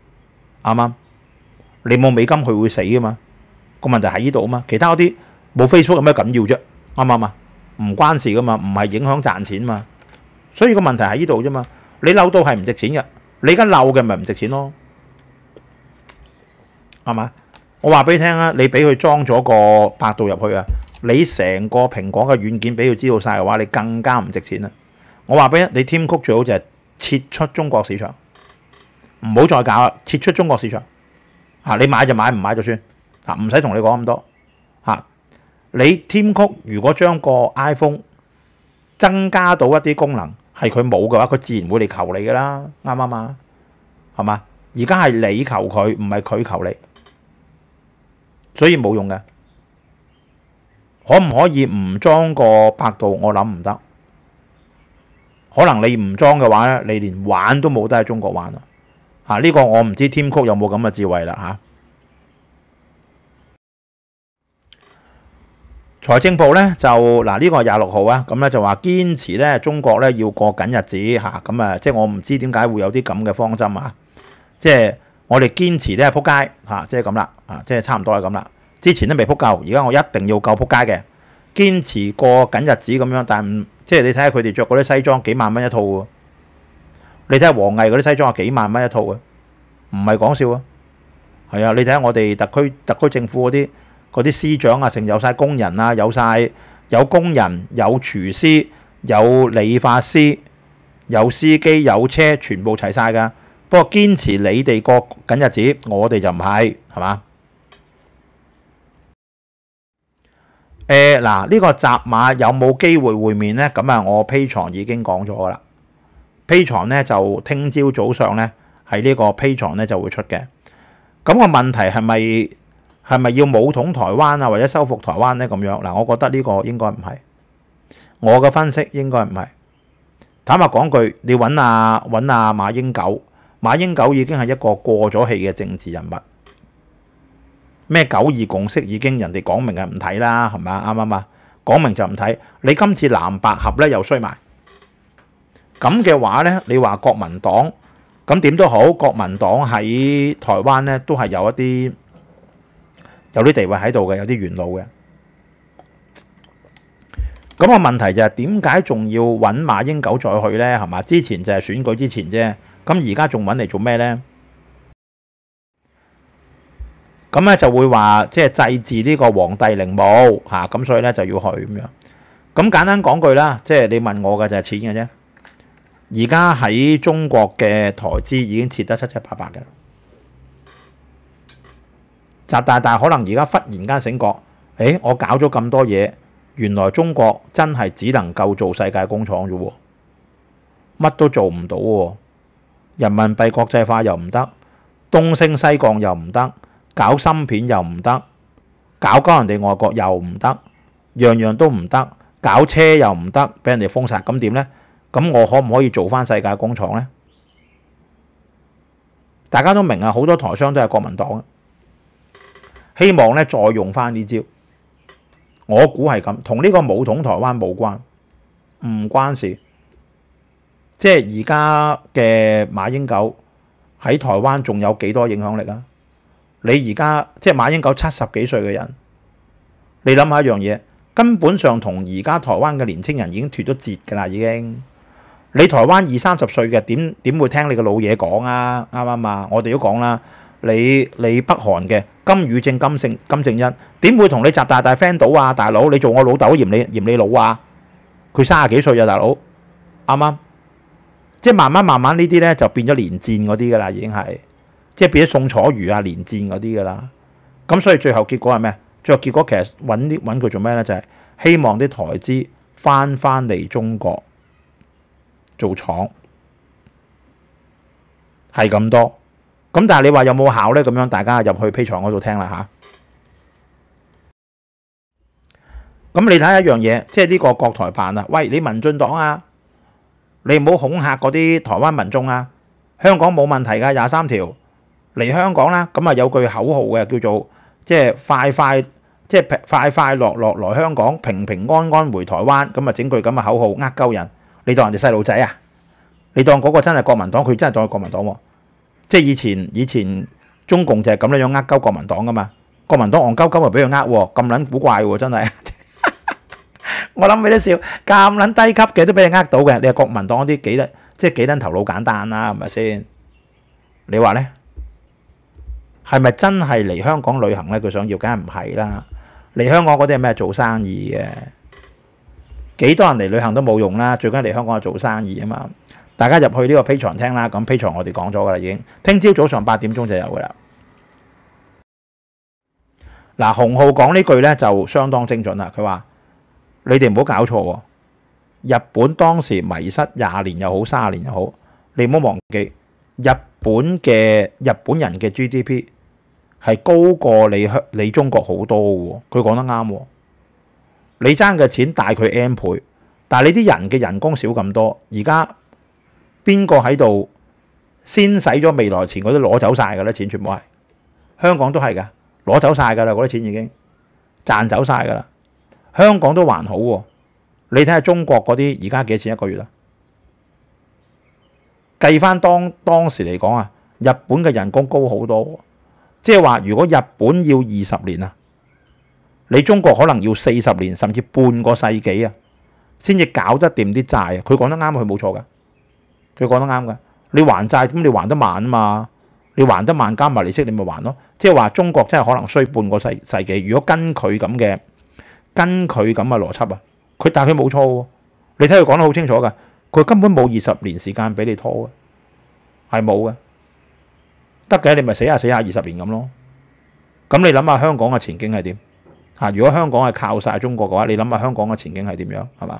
[SPEAKER 1] 啱？你冇美金佢会死噶嘛？個問題喺呢度啊嘛，其他嗰啲冇 Facebook 咁咩緊要啫，啱唔啱啊？唔關事噶嘛，唔係影響賺錢嘛，所以個問題喺呢度啫嘛。你漏到係唔值錢嘅，你而家漏嘅咪唔值錢咯，係嘛？我話俾你聽啊，你俾佢裝咗個百度入去啊，你成個蘋果嘅軟件俾佢知道晒嘅話，你更加唔值錢啦。我話俾你，你 T 曲最好就係撤出中國市場，唔好再搞啦，撤出中國市場啊，你買就買，唔買就算。唔使同你講咁多嚇。你添曲，如果將個 iPhone 增加到一啲功能係佢冇嘅話，佢自然會嚟求你噶啦，啱啱啊？係嘛？而家係你求佢，唔係佢求你，所以冇用嘅。可唔可以唔裝個百度？我諗唔得。可能你唔裝嘅話咧，你連玩都冇得喺中國玩啊，呢個我唔知添曲有冇咁嘅智慧啦嚇。財政部咧就嗱呢個廿六號啊，咁咧就話堅持咧中國咧要過緊日子嚇，咁啊即係我唔知點解會有啲咁嘅方針啊，即係我哋堅持咧係撲街嚇，即係咁啦，啊即係差唔多係咁啦，之前都未撲夠，而家我一定要夠撲街嘅，堅持過緊日子咁樣，但係唔即係你睇下佢哋着嗰啲西裝幾萬蚊一套喎，你睇下王毅嗰啲西裝啊幾萬蚊一套啊，唔係講笑啊，係啊，你睇下我哋特區特區政府嗰啲。嗰啲司長啊，成有晒工人啊，有晒有工人、有廚師、有理髮師、有司機、有車，全部齊晒噶。不過堅持你哋過緊日子，我哋就唔係，係嘛？誒嗱，呢個扎馬有冇機會會面呢？咁啊，我披床已經講咗噶啦。披床呢，就聽朝早上呢，喺呢個披床呢就會出嘅。咁個問題係咪？係咪要武統台灣啊，或者收復台灣呢？咁樣嗱，我覺得呢個應該唔係，我嘅分析應該唔係。坦白講句，你揾阿揾阿馬英九，馬英九已經係一個過咗氣嘅政治人物。咩九二共識已經人哋講明係唔睇啦，係咪啊？啱唔啱？講明就唔睇。你今次藍白合咧又衰埋，咁嘅話呢，你話國民黨咁點都好，國民黨喺台灣呢都係有一啲。有啲地位喺度嘅，有啲元老嘅。咁个问题就系点解仲要揾马英九再去呢？系嘛？之前就系选举之前啫。咁而家仲揾嚟做咩呢？咁咧就会话即系祭祀呢个皇帝陵墓吓。咁所以呢就要去咁样。咁简单讲句啦，即系你问我嘅就系钱嘅啫。而家喺中国嘅台资已经設得七七八八嘅。但大大可能而家忽然間醒覺，誒，我搞咗咁多嘢，原來中國真係只能夠做世界工廠啫喎，乜都做唔到喎。人民幣國際化又唔得，東升西降又唔得，搞芯片又唔得，搞搞人哋外國又唔得，樣樣都唔得，搞車又唔得，俾人哋封殺，咁點呢？咁我可唔可以做翻世界工廠呢？大家都明啊，好多台商都係國民黨。希望咧再用翻呢招，我估系咁，同呢個武統台灣冇關，唔關事。即係而家嘅馬英九喺台灣仲有幾多影響力啊？你而家即係馬英九七十幾歲嘅人，你諗下一樣嘢，根本上同而家台灣嘅年青人已經脱咗節㗎啦，已經。你台灣二三十歲嘅點點會聽你個老嘢講啊？啱唔啱啊？我哋都講啦。你你北韓嘅金宇正金正金正恩點會同你集大大 friend 到啊，大佬你做我老豆嫌你嫌你老啊？佢卅幾歲啊，大佬啱啱？即係慢慢慢慢呢啲咧就變咗連戰嗰啲噶啦，已經係即係變咗宋楚瑜啊連戰嗰啲噶啦。咁所以最後結果係咩？最後結果其實揾啲揾佢做咩咧？就係希望啲台資翻翻嚟中國做廠係咁多。咁但系你话有冇效呢？咁样大家入去 P 床嗰度听啦吓。咁你睇下一样嘢，即系呢个国台办啊，喂，你民进党啊，你唔好恐吓嗰啲台湾民众啊，香港冇问题噶廿三条嚟香港啦。咁啊有句口号嘅叫做，即系快快即系快快乐乐来香港，平平安安回台湾。咁啊整句咁嘅口号呃鸠人，你当人哋细路仔啊？你当嗰个真系国民党，佢真系当系国民党。即係以前以前中共就係咁樣樣呃鳩國民黨噶嘛，國民黨戇鳩鳩又俾佢呃喎，咁撚古怪喎真係，我諗你笑，咁撚低級嘅都俾你呃到嘅，你係國民黨嗰啲幾得，即係幾撚頭腦簡單啦，係咪先？你話咧，係咪真係嚟香港旅行咧？佢想要梗係唔係啦？嚟香港嗰啲係咩？做生意嘅，幾多人嚟旅行都冇用啦，最緊嚟香港係做生意啊嘛。大家入去呢個 P c a i r 聽啦，咁 P c a i r 我哋講咗㗎啦，已經聽朝早上八點鐘就有㗎啦。嗱，洪浩講呢句咧就相當精準啦。佢話你哋唔好搞錯喎，日本當時迷失廿年又好，三廿年又好，你唔好忘記日本嘅日本人嘅 G D P 係高過你你中國好多喎。佢講得啱，你爭嘅錢大佢 n 倍，但你啲人嘅人工少咁多，而家。邊個喺度先使咗未來錢？嗰啲攞走晒㗎啦，錢全部係香港都係㗎，攞走晒㗎啦，嗰啲錢已經賺走晒㗎啦。香港都還好喎，你睇下中國嗰啲而家幾錢一個月啊？計翻當當時嚟講啊，日本嘅人工高好多，即係話如果日本要二十年啊，你中國可能要四十年甚至半個世紀啊，先至搞得掂啲債啊。佢講得啱佢冇錯㗎。佢講得啱嘅，你還債咁你還得慢啊嘛，你還得慢加埋利息你咪還咯，即係話中國真係可能衰半個世世紀，如果跟佢咁嘅，跟佢咁嘅邏輯啊，佢但係佢冇錯喎，你睇佢講得好清楚噶，佢根本冇二十年時間俾你拖嘅，係冇嘅，得嘅你咪死下死下二十年咁咯，咁你諗下香港嘅前景係點？啊，如果香港係靠晒中國嘅話，你諗下香港嘅前景係點樣係嘛？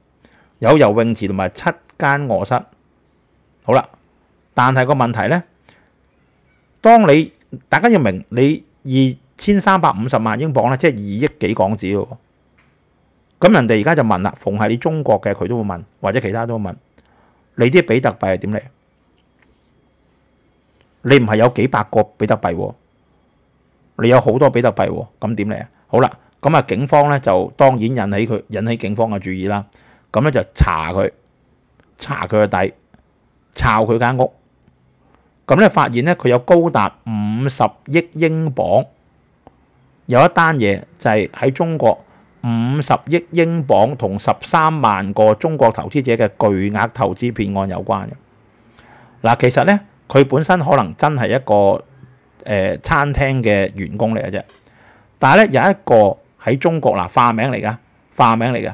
[SPEAKER 1] 有游泳池同埋七间卧室，好啦。但系个问题呢，当你大家要明，你二千三百五十万英镑咧，即系二亿几港纸喎。咁人哋而家就问啦，逢系你中国嘅，佢都会问，或者其他都会问你啲比特币系点嚟？你唔系有几百个比特币，你有好多比特币，咁点嚟啊？好啦，咁啊，警方呢就当然引起佢引起警方嘅注意啦。咁咧就查佢，查佢嘅底，抄佢間屋。咁咧發現咧佢有高達五十億英镑，有一單嘢就係喺中國五十億英镑同十三萬個中國投資者嘅巨額投資騙案有關嘅。嗱，其實咧佢本身可能真係一個誒餐廳嘅員工嚟嘅啫，但系咧有一個喺中國嗱化名嚟噶，化名嚟嘅。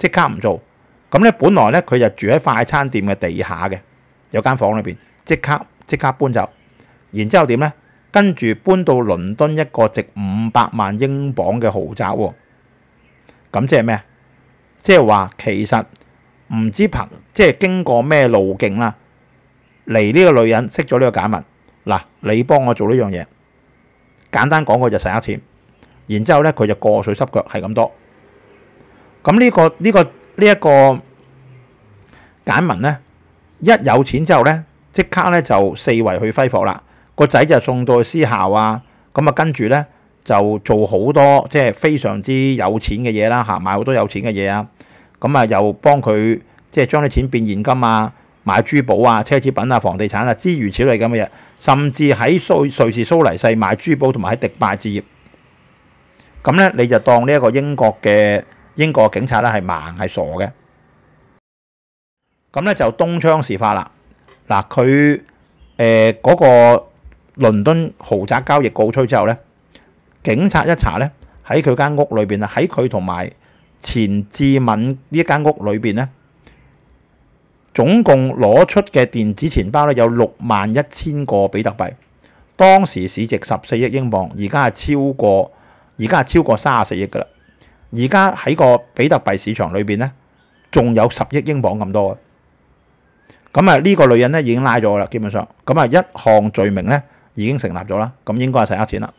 [SPEAKER 1] 即刻唔做，咁咧，本來咧佢就住喺快餐店嘅地下嘅，有間房裏边，即刻即刻搬走，然之後點咧？跟住搬到倫敦一個值五百萬英镑嘅豪宅喎，咁即係咩？即係話其實唔知憑即係經過咩路徑啦，嚟呢個女人識咗呢個解密，嗱，你幫我做呢樣嘢，簡單講佢就洗一錢，然之後咧佢就過水濕腳係咁多。咁呢個呢個呢一個簡民咧，一有錢之後咧，即刻咧就四圍去揮霍啦。個仔就送到去私校啊，咁啊跟住咧就做好多即係非常之有錢嘅嘢啦嚇，買好多有錢嘅嘢啊。咁啊又幫佢即係將啲錢變現金啊，買珠寶啊、奢侈品啊、房地產啊，諸如此類咁嘅嘢，甚至喺瑞瑞士蘇黎世買珠寶，同埋喺迪拜置業。咁咧你就當呢一個英國嘅。英國警察咧係盲係傻嘅，咁咧就東窗事發啦。嗱，佢诶嗰個倫敦豪宅交易告吹之後咧，警察一查咧喺佢間屋裏边啊，喺佢同埋錢志敏呢間屋裏边咧，總共攞出嘅電子錢包咧有六萬一千個比特幣，當時市值十四億英磅，而家係超過，而家係超過三十四億噶啦。而家喺個比特幣市場裏邊呢，仲有十億英磅咁多嘅。咁啊，呢個女人呢已經拉咗啦，基本上。咁啊，一項罪名呢已經成立咗啦。咁應該係洗黑錢啦。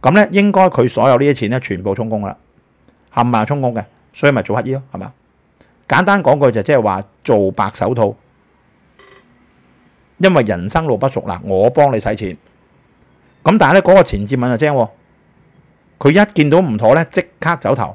[SPEAKER 1] 咁呢應該佢所有呢啲錢呢全部充公噶啦，冚唪唥充公嘅。所以咪做乞衣咯，係嘛？簡單講句就即係話做白手套，因為人生路不熟嗱，我幫你洗錢。咁但係咧，嗰個錢志敏就精，佢一見到唔妥呢，即刻走頭。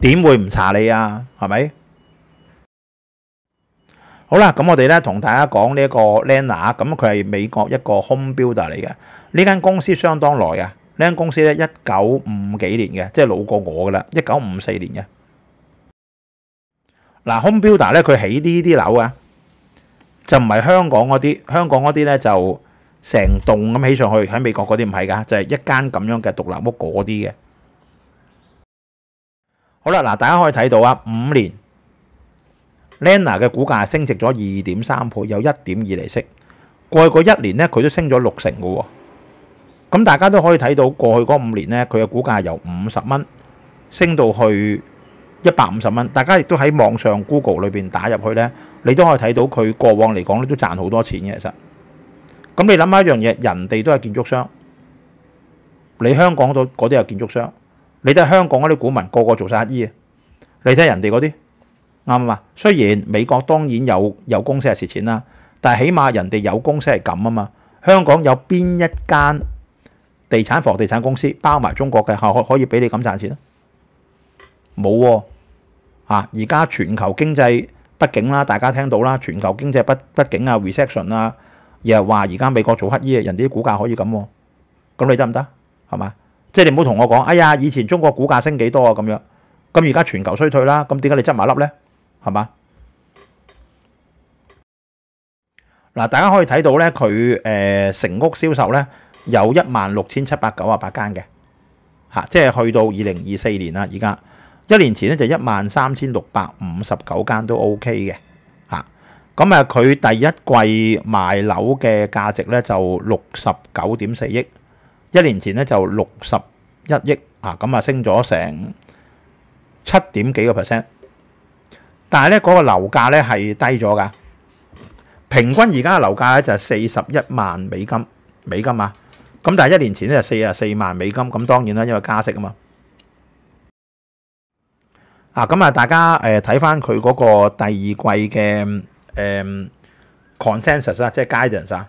[SPEAKER 1] 點會唔查你啊？係咪？好啦，咁我哋咧同大家講呢一個 l e n a e 咁佢係美國一個 Home Builder 嚟嘅。呢間公司相當耐啊。呢間公司咧一九五幾年嘅，即係老過我噶啦，一九五四年嘅。嗱，Home Builder 咧佢起呢啲樓啊，就唔係香港嗰啲，香港嗰啲咧就成棟咁起上去，喺美國嗰啲唔係㗎，就係一間咁樣嘅獨立屋嗰啲嘅。好啦，嗱，大家可以睇到啊，五年 Lena 嘅股价升值咗二点三倍，有一点二厘息。过去一年咧，佢都升咗六成嘅。咁大家都可以睇到过去嗰五年咧，佢嘅股价由五十蚊升到去一百五十蚊。大家亦都喺网上 Google 里边打入去咧，你都可以睇到佢过往嚟讲咧都赚好多钱嘅。其实，咁你谂下一样嘢，人哋都系建筑商，你香港度嗰啲系建筑商。你睇香港嗰啲股民個個做晒乞衣啊！你睇人哋嗰啲啱嘛？雖然美國當然有有公司係蝕錢啦，但係起碼人哋有公司係咁啊嘛。香港有邊一間地產、房地產公司包埋中國嘅，可可可以俾你咁賺錢啊？冇啊！而家全球經濟不景啦，大家聽到啦，全球經濟不不景啊，recession 啊，又話而家美國做乞衣啊，人哋啲股價可以咁，咁你得唔得？係嘛？即系你唔好同我讲，哎呀，以前中国股价升几多啊？咁样，咁而家全球衰退啦，咁点解你执埋粒呢？系嘛？嗱，大家可以睇到咧，佢诶，成屋销售咧有一万六千七百九啊八间嘅，吓，即系去到二零二四年啦，而家一年前咧就一万三千六百五十九间都 OK 嘅，吓，咁啊，佢第一季卖楼嘅价值咧就六十九点四亿。一年前咧就六十一億啊，咁啊升咗成七點幾個 percent，但系咧嗰個樓價咧係低咗噶，平均而家嘅樓價咧就係四十一萬美金，美金啊，咁但係一年前咧就四十四萬美金，咁當然啦，因為加息啊嘛，啊咁啊大家誒睇翻佢嗰個第二季嘅誒 consensus 啊，即係 guidance 啊。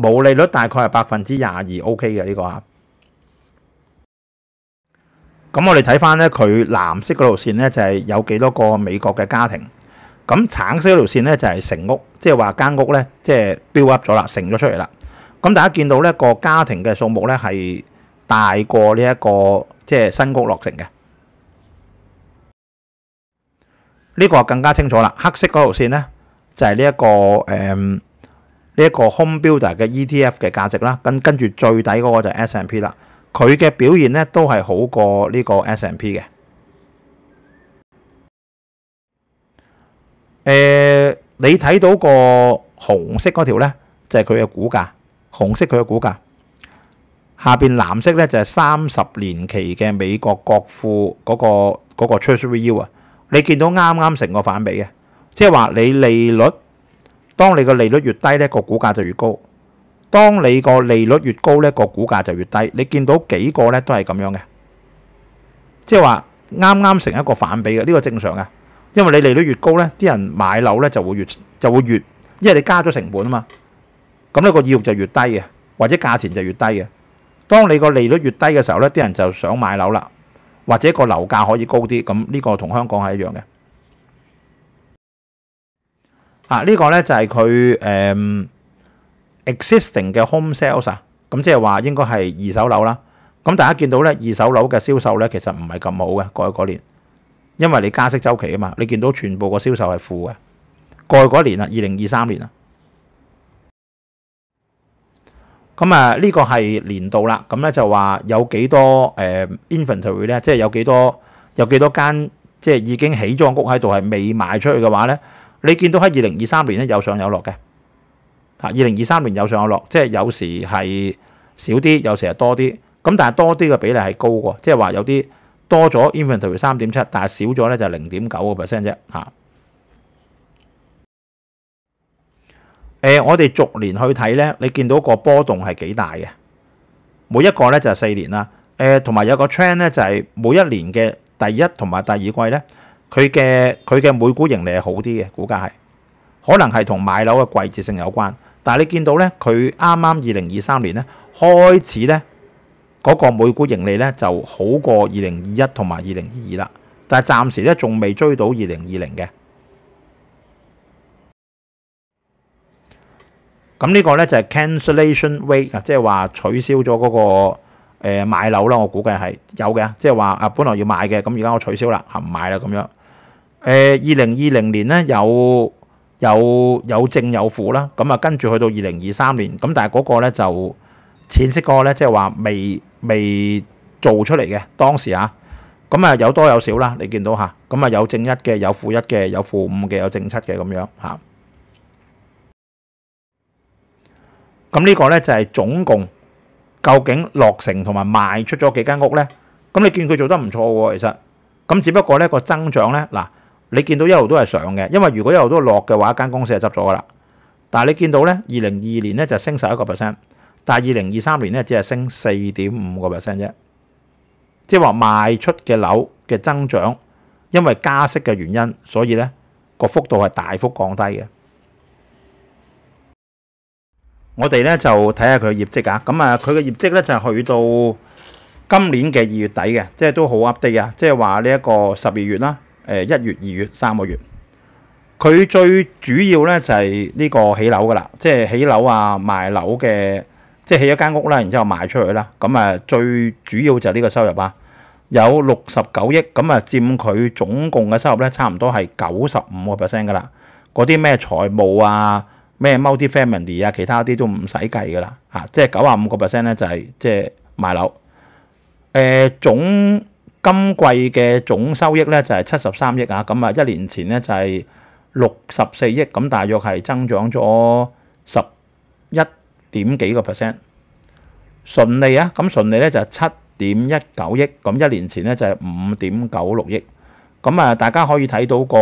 [SPEAKER 1] 毛利率大概系百分之廿二，OK 嘅呢個啊。咁我哋睇翻咧，佢藍色嗰條線咧就係有幾多個美國嘅家庭。咁橙色嗰條線咧就係成屋，即係話間屋咧即係 b up 咗啦，成咗出嚟啦。咁大家見到呢個家庭嘅數目咧係大過呢一個即係新屋落成嘅。呢個更加清楚啦。黑色嗰條線咧就係呢一個誒。呢一个 Home Builder 嘅 ETF 嘅价值啦，咁跟住最底嗰个就系 S M P 啦，佢嘅表现咧都系好过呢个 S M P 嘅。诶，你睇到个红色嗰条咧，就系佢嘅股价，红色佢嘅股价，下边蓝色咧就系三十年期嘅美国国库嗰个嗰个 Treasury U 啊，你见到啱啱成个反比嘅，即系话你利率。当你个利率越低呢个股价就越高；当你个利率越高呢个股价就越低。你见到几个呢都系咁样嘅，即系话啱啱成一个反比嘅，呢个正常嘅。因为你利率越高呢，啲人买楼呢就会越就会越，因为你加咗成本啊嘛。咁呢个欲就越低嘅，或者价钱就越低嘅。当你个利率越低嘅时候呢，啲人就想买楼啦，或者个楼价可以高啲。咁呢个同香港系一样嘅。啊，呢個咧就係佢誒 existing 嘅 home sales 啊，咁即係話應該係二手樓啦。咁大家見到咧二手樓嘅銷售咧，其實唔係咁好嘅，過去嗰年，因為你加息周期啊嘛，你見到全部個銷售係負嘅，過去嗰年啊，二零二三年啊。咁啊，呢個係年度啦，咁咧就話有幾多誒 inventory 咧，即係有幾多有幾多間即係已經起咗屋喺度係未賣出去嘅話咧？你見到喺二零二三年咧有上有落嘅嚇，二零二三年有上有落，即係有時係少啲，有時係多啲。咁但係多啲嘅比例係高喎，即係話有啲多咗 i n v e n t o r y 三點七，但係少咗咧就零點九個 percent 啫嚇。誒，我哋逐年去睇咧，你見到個波動係幾大嘅？每一個咧就係四年啦。誒，同埋有個 trend 咧，就係每一年嘅第一同埋第二季咧。佢嘅佢嘅每股盈利係好啲嘅，股價係可能係同買樓嘅季節性有關。但係你見到咧，佢啱啱二零二三年咧開始咧嗰個每股盈利咧就好過二零二一同埋二零二二啦。但係暫時咧仲未追到二零二零嘅。咁呢個咧就係 cancellation rate 啊，即係話取消咗嗰個誒買樓啦。我估計係有嘅，即係話啊本來要買嘅，咁而家我取消啦，唔買啦咁樣。誒，二零二零年咧有有有正有負啦，咁啊跟住去到二零二三年，咁但係嗰個咧就前色個咧即係話未未做出嚟嘅，當時啊，咁啊有多有少啦，你見到嚇，咁啊有正一嘅，有負一嘅，有負五嘅，有正七嘅咁樣嚇，咁呢個咧就係總共究竟落成同埋賣出咗幾間屋咧？咁你見佢做得唔錯喎，其實，咁只不過咧個增長咧嗱。你見到一路都係上嘅，因為如果一路都落嘅話，間公司就執咗噶啦。但係你見到咧，二零二年咧就升十一個 percent，但係二零二三年咧只係升四點五個 percent 啫。即係話賣出嘅樓嘅增長，因為加息嘅原因，所以咧個幅度係大幅降低嘅。我哋咧就睇下佢業績啊。咁啊，佢嘅業績咧就去到今年嘅二月底嘅，即係都好 update 啊。即係話呢一個十二月啦。誒一月、二月、三個月，佢最主要咧就係呢個起樓噶啦，即係起樓啊、賣樓嘅，即係起一間屋啦，然之後賣出去啦，咁啊最主要就呢個收入啊，有六十九億，咁啊佔佢總共嘅收入咧，差唔多係九十五個 percent 噶啦。嗰啲咩財務啊、咩 multi-family 啊，其他啲都唔使計噶啦，嚇，即係九啊五個 percent 咧就係即係賣樓，誒總。今季嘅總收益咧就係七十三億啊，咁啊一年前咧就係六十四億，咁大約係增長咗十一點幾個 percent，純利啊，咁純利咧就係七點一九億，咁一年前咧就係五點九六億，咁啊大家可以睇到個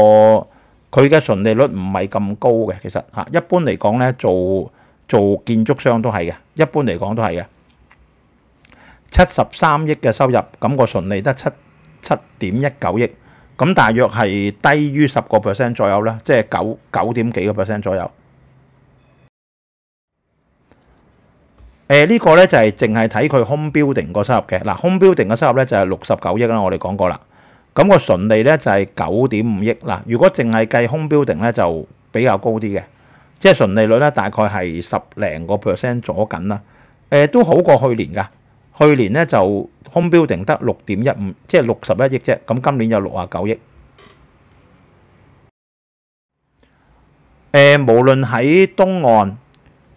[SPEAKER 1] 佢嘅純利率唔係咁高嘅，其實嚇一般嚟講咧做做建築商都係嘅，一般嚟講都係嘅。七十三億嘅收入，咁個純利得七七點一九億，咁大約係低於十個 percent 左右啦，即係九九點幾個 percent 左右。誒，呢個咧就係淨係睇佢 home building 個收入嘅嗱，building 嘅收入咧就係六十九億啦。我哋講過啦，咁個純利咧就係九點五億嗱。如果淨係計 home building 咧，就比較高啲嘅，即係純利率咧大概係十零個 percent 左緊啦。誒，都好過去年㗎。去年咧就空 n 定得六點一五，即係六十一億啫。咁今年有六啊九億。誒，無論喺東岸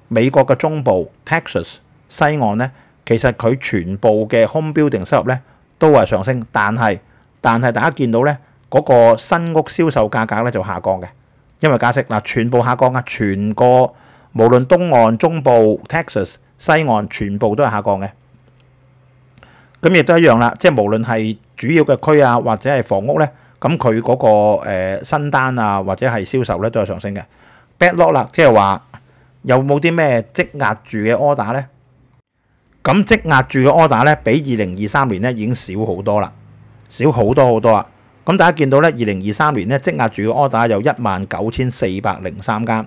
[SPEAKER 1] 美國嘅中部 Texas、西岸咧，其實佢全部嘅空 n 定收入咧都係上升，但係但係大家見到咧嗰個新屋銷售價格咧就下降嘅，因為加息嗱，全部下降啊！全個無論東岸中部 Texas、西岸全部都係下降嘅。咁亦都一樣啦，即係無論係主要嘅區啊，或者係房屋咧，咁佢嗰個新單啊，或者係銷售咧，都有上升嘅。Backlog 啦，即係話有冇啲咩積壓住嘅 order 咧？咁積壓住嘅 order 咧，比二零二三年咧已經少好多啦，少好多好多啊！咁大家見到咧，二零二三年咧積壓住嘅 order 有一萬九千四百零三間，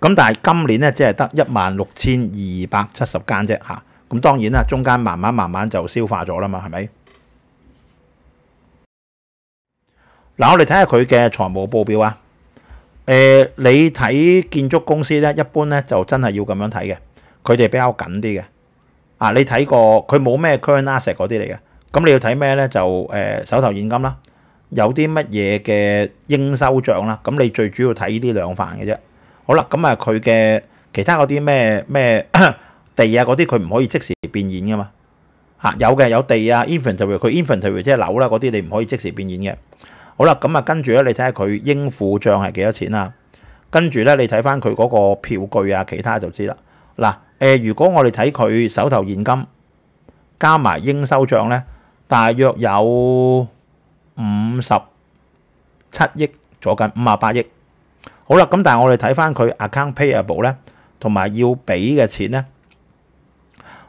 [SPEAKER 1] 咁但係今年咧只係得一萬六千二百七十間啫嚇。咁當然啦，中間慢慢慢慢就消化咗啦嘛，係咪？嗱，我哋睇下佢嘅財務報表啊。誒，你睇建築公司咧，一般咧就真係要咁樣睇嘅，佢哋比較緊啲嘅。啊，你睇個佢冇咩 current asset 嗰啲嚟嘅，咁你要睇咩咧？就誒手頭現金啦，有啲乜嘢嘅應收帳啦，咁你最主要睇呢啲兩範嘅啫。好啦，咁啊佢嘅其他嗰啲咩咩？地啊，嗰啲佢唔可以即時變現噶嘛嚇，有嘅有地啊 i n v e n t o e y 佢 i n v e n t o e y 即係樓啦嗰啲，你唔可以即時變現嘅。好啦，咁啊跟住咧，你睇下佢應付帳係幾多錢啊？跟住咧，你睇翻佢嗰個票據啊，其他就知啦。嗱誒，如果我哋睇佢手頭現金加埋應收帳咧，大約有五十七億左近五啊八億。好啦，咁但係我哋睇翻佢 account payable 咧，同埋要俾嘅錢咧。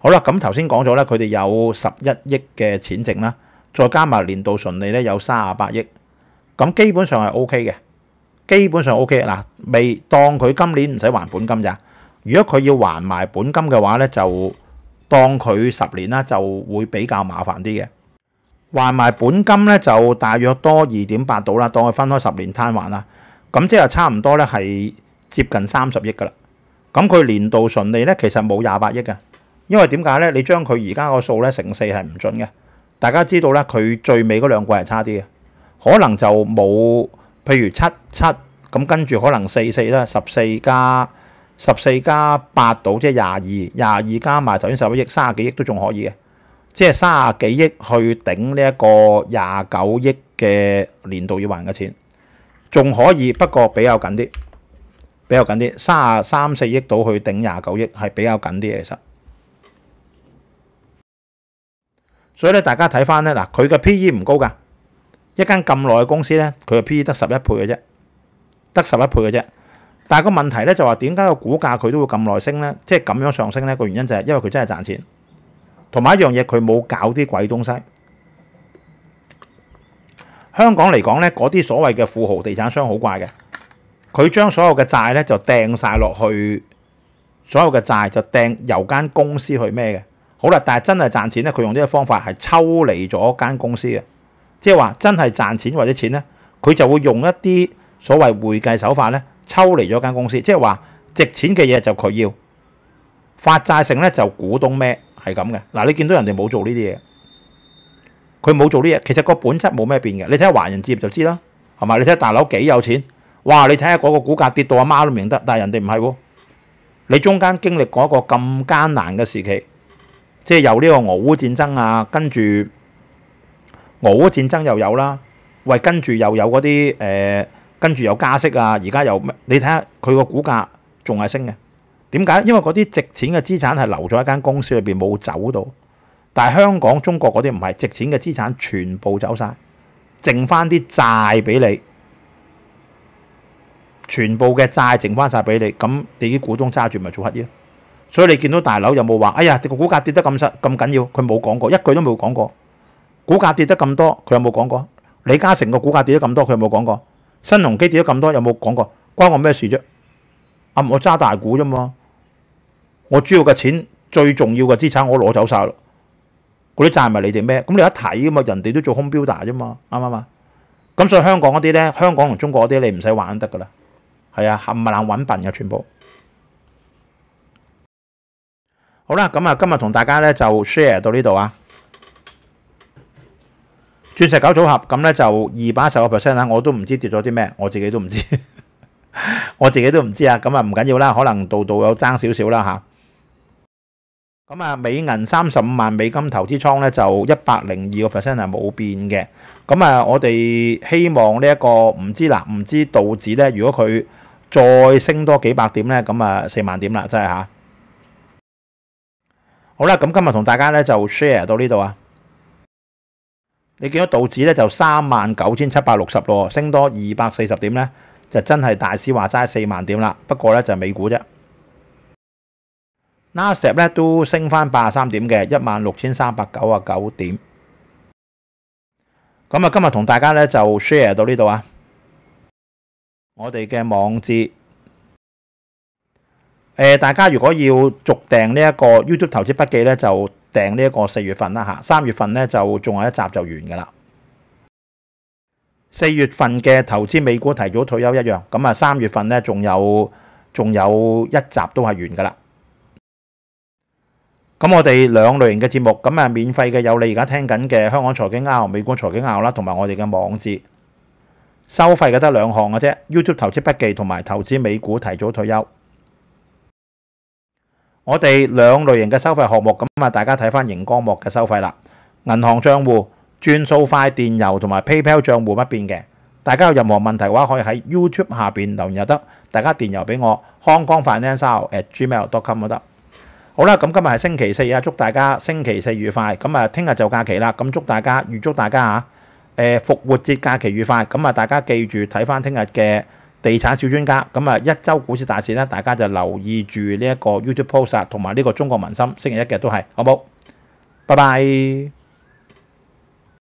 [SPEAKER 1] 好啦，咁頭先講咗咧，佢哋有十一億嘅錢剩啦，再加埋年度純利咧有三十八億，咁基本上係 O K 嘅，基本上 O K 嗱，未當佢今年唔使還本金咋？如果佢要還埋本金嘅話咧，就當佢十年啦，就會比較麻煩啲嘅。還埋本金咧就大約多二點八度啦，當佢分開十年攤還啦，咁即係差唔多咧，係接近三十億噶啦。咁佢年度純利咧其實冇廿八億嘅。因為點解咧？你將佢而家個數咧乘四係唔準嘅。大家知道咧，佢最尾嗰兩季係差啲嘅，可能就冇譬如七七咁跟住可能四四啦，十四加十四加八到即係廿二，廿二加埋就先十一億三十幾億都仲可以嘅，即係三十幾億去頂呢一個廿九億嘅年度要還嘅錢，仲可以。不過比較緊啲，比較緊啲，三啊三四億到去頂廿九億係比較緊啲嘅，其實。所以咧，大家睇翻咧，嗱佢嘅 P E 唔高噶，一間咁耐嘅公司咧，佢嘅 P E 得十一倍嘅啫，得十一倍嘅啫。但系個問題咧就話點解個股價佢都會咁耐升咧？即係咁樣上升咧，個原因就係因為佢真係賺錢，同埋一樣嘢佢冇搞啲鬼東西。香港嚟講咧，嗰啲所謂嘅富豪地產商好怪嘅，佢將所有嘅債咧就掟晒落去，所有嘅債就掟由間公司去咩嘅。好啦，但係真係賺錢咧，佢用呢個方法係抽離咗間公司嘅，即係話真係賺錢或者錢咧，佢就會用一啲所謂會計手法咧抽離咗間公司，即係話值錢嘅嘢就佢要，發債性咧就股東咩係咁嘅嗱，你見到人哋冇做呢啲嘢，佢冇做呢嘢，其實個本質冇咩變嘅，你睇下華人置業就知啦，係嘛？你睇下大樓幾有錢，哇！你睇下嗰個股價跌到阿媽都唔認得，但係人哋唔係喎，你中間經歷過一個咁艱難嘅時期。即係有呢個俄烏戰爭啊，跟住俄烏戰爭又有啦，喂，跟住又有嗰啲誒，跟住又加息啊，而家又你睇下佢個股價仲係升嘅，點解？因為嗰啲值錢嘅資產係留咗喺間公司裏邊冇走到，但係香港中國嗰啲唔係，值錢嘅資產全部走晒，剩翻啲債俾你，全部嘅債剩翻晒俾你，咁你啲股東揸住咪做乜嘢？所以你見到大樓有冇話？哎呀，個股價跌得咁實咁緊要，佢冇講過，一句都冇講過。股價跌得咁多，佢有冇講過？李嘉誠個股價跌咗咁多，佢有冇講過？新鴻基跌咗咁多，有冇講過？關我咩事啫？啊，我揸大股啫嘛，我主要嘅錢、最重要嘅資產，我攞走晒咯。嗰啲債咪你哋咩？咁你一睇啊嘛，人哋都做空標大啫嘛，啱唔啱啊？咁所以香港嗰啲咧，香港同中國嗰啲，你唔使玩得噶啦。係啊，冚唪唥揾笨嘅全部。好啦，咁啊，今日同大家咧就 share 到呢度啊。钻石九组合咁咧就二一十个 percent 啦，我都唔知跌咗啲咩，我自己都唔知，我自己都唔知啊。咁啊唔紧要啦，可能度度有争少少啦吓。咁啊，美银三十五万美金投资仓咧就一百零二个 percent 系冇变嘅。咁啊，我哋希望呢一个唔知嗱，唔知道指咧，如果佢再升多几百点咧，咁啊四万点啦，真系吓。好啦，咁今日同大家咧就 share 到呢度啊！你见到道指咧就三万九千七百六十咯，升多二百四十点咧，就真系大师话斋四万点啦。不过咧就美股啫，纳斯咧都升翻八十三点嘅一万六千三百九啊九点。咁啊，今日同大家咧就 share 到呢度啊！我哋嘅网址。誒，大家如果要續訂呢一個 YouTube 投資筆記咧，就訂呢一個四月份啦嚇。三月份咧就仲有一集就完噶啦。四月份嘅投資美股提早退休一樣，咁啊三月份咧仲有仲有一集都係完噶啦。咁我哋兩類型嘅節目，咁啊免費嘅有你而家聽緊嘅香港財經鈦和美股財經鈦啦，同埋我哋嘅網志。收費嘅得兩項嘅啫，YouTube 投資筆記同埋投資美股提早退休。我哋兩類型嘅收費項目咁啊，大家睇翻熒光幕嘅收費啦。銀行帳户轉數快、電郵同埋 PayPal 帳户不變嘅。大家有任何問題嘅話，可以喺 YouTube 下邊留言又得。大家電郵俾我，康光 f i n a n c e a l at gmail dot com 都得。好啦，咁今日係星期四啊，祝大家星期四愉快。咁啊，聽日就假期啦，咁祝大家預祝大家啊，誒復活節假期愉快。咁啊，大家記住睇翻聽日嘅。地產小專家，咁啊，一周股市大市咧，大家就留意住呢一個 YouTube post 同埋呢個中國民心。星期一嘅都係，好唔好？拜拜。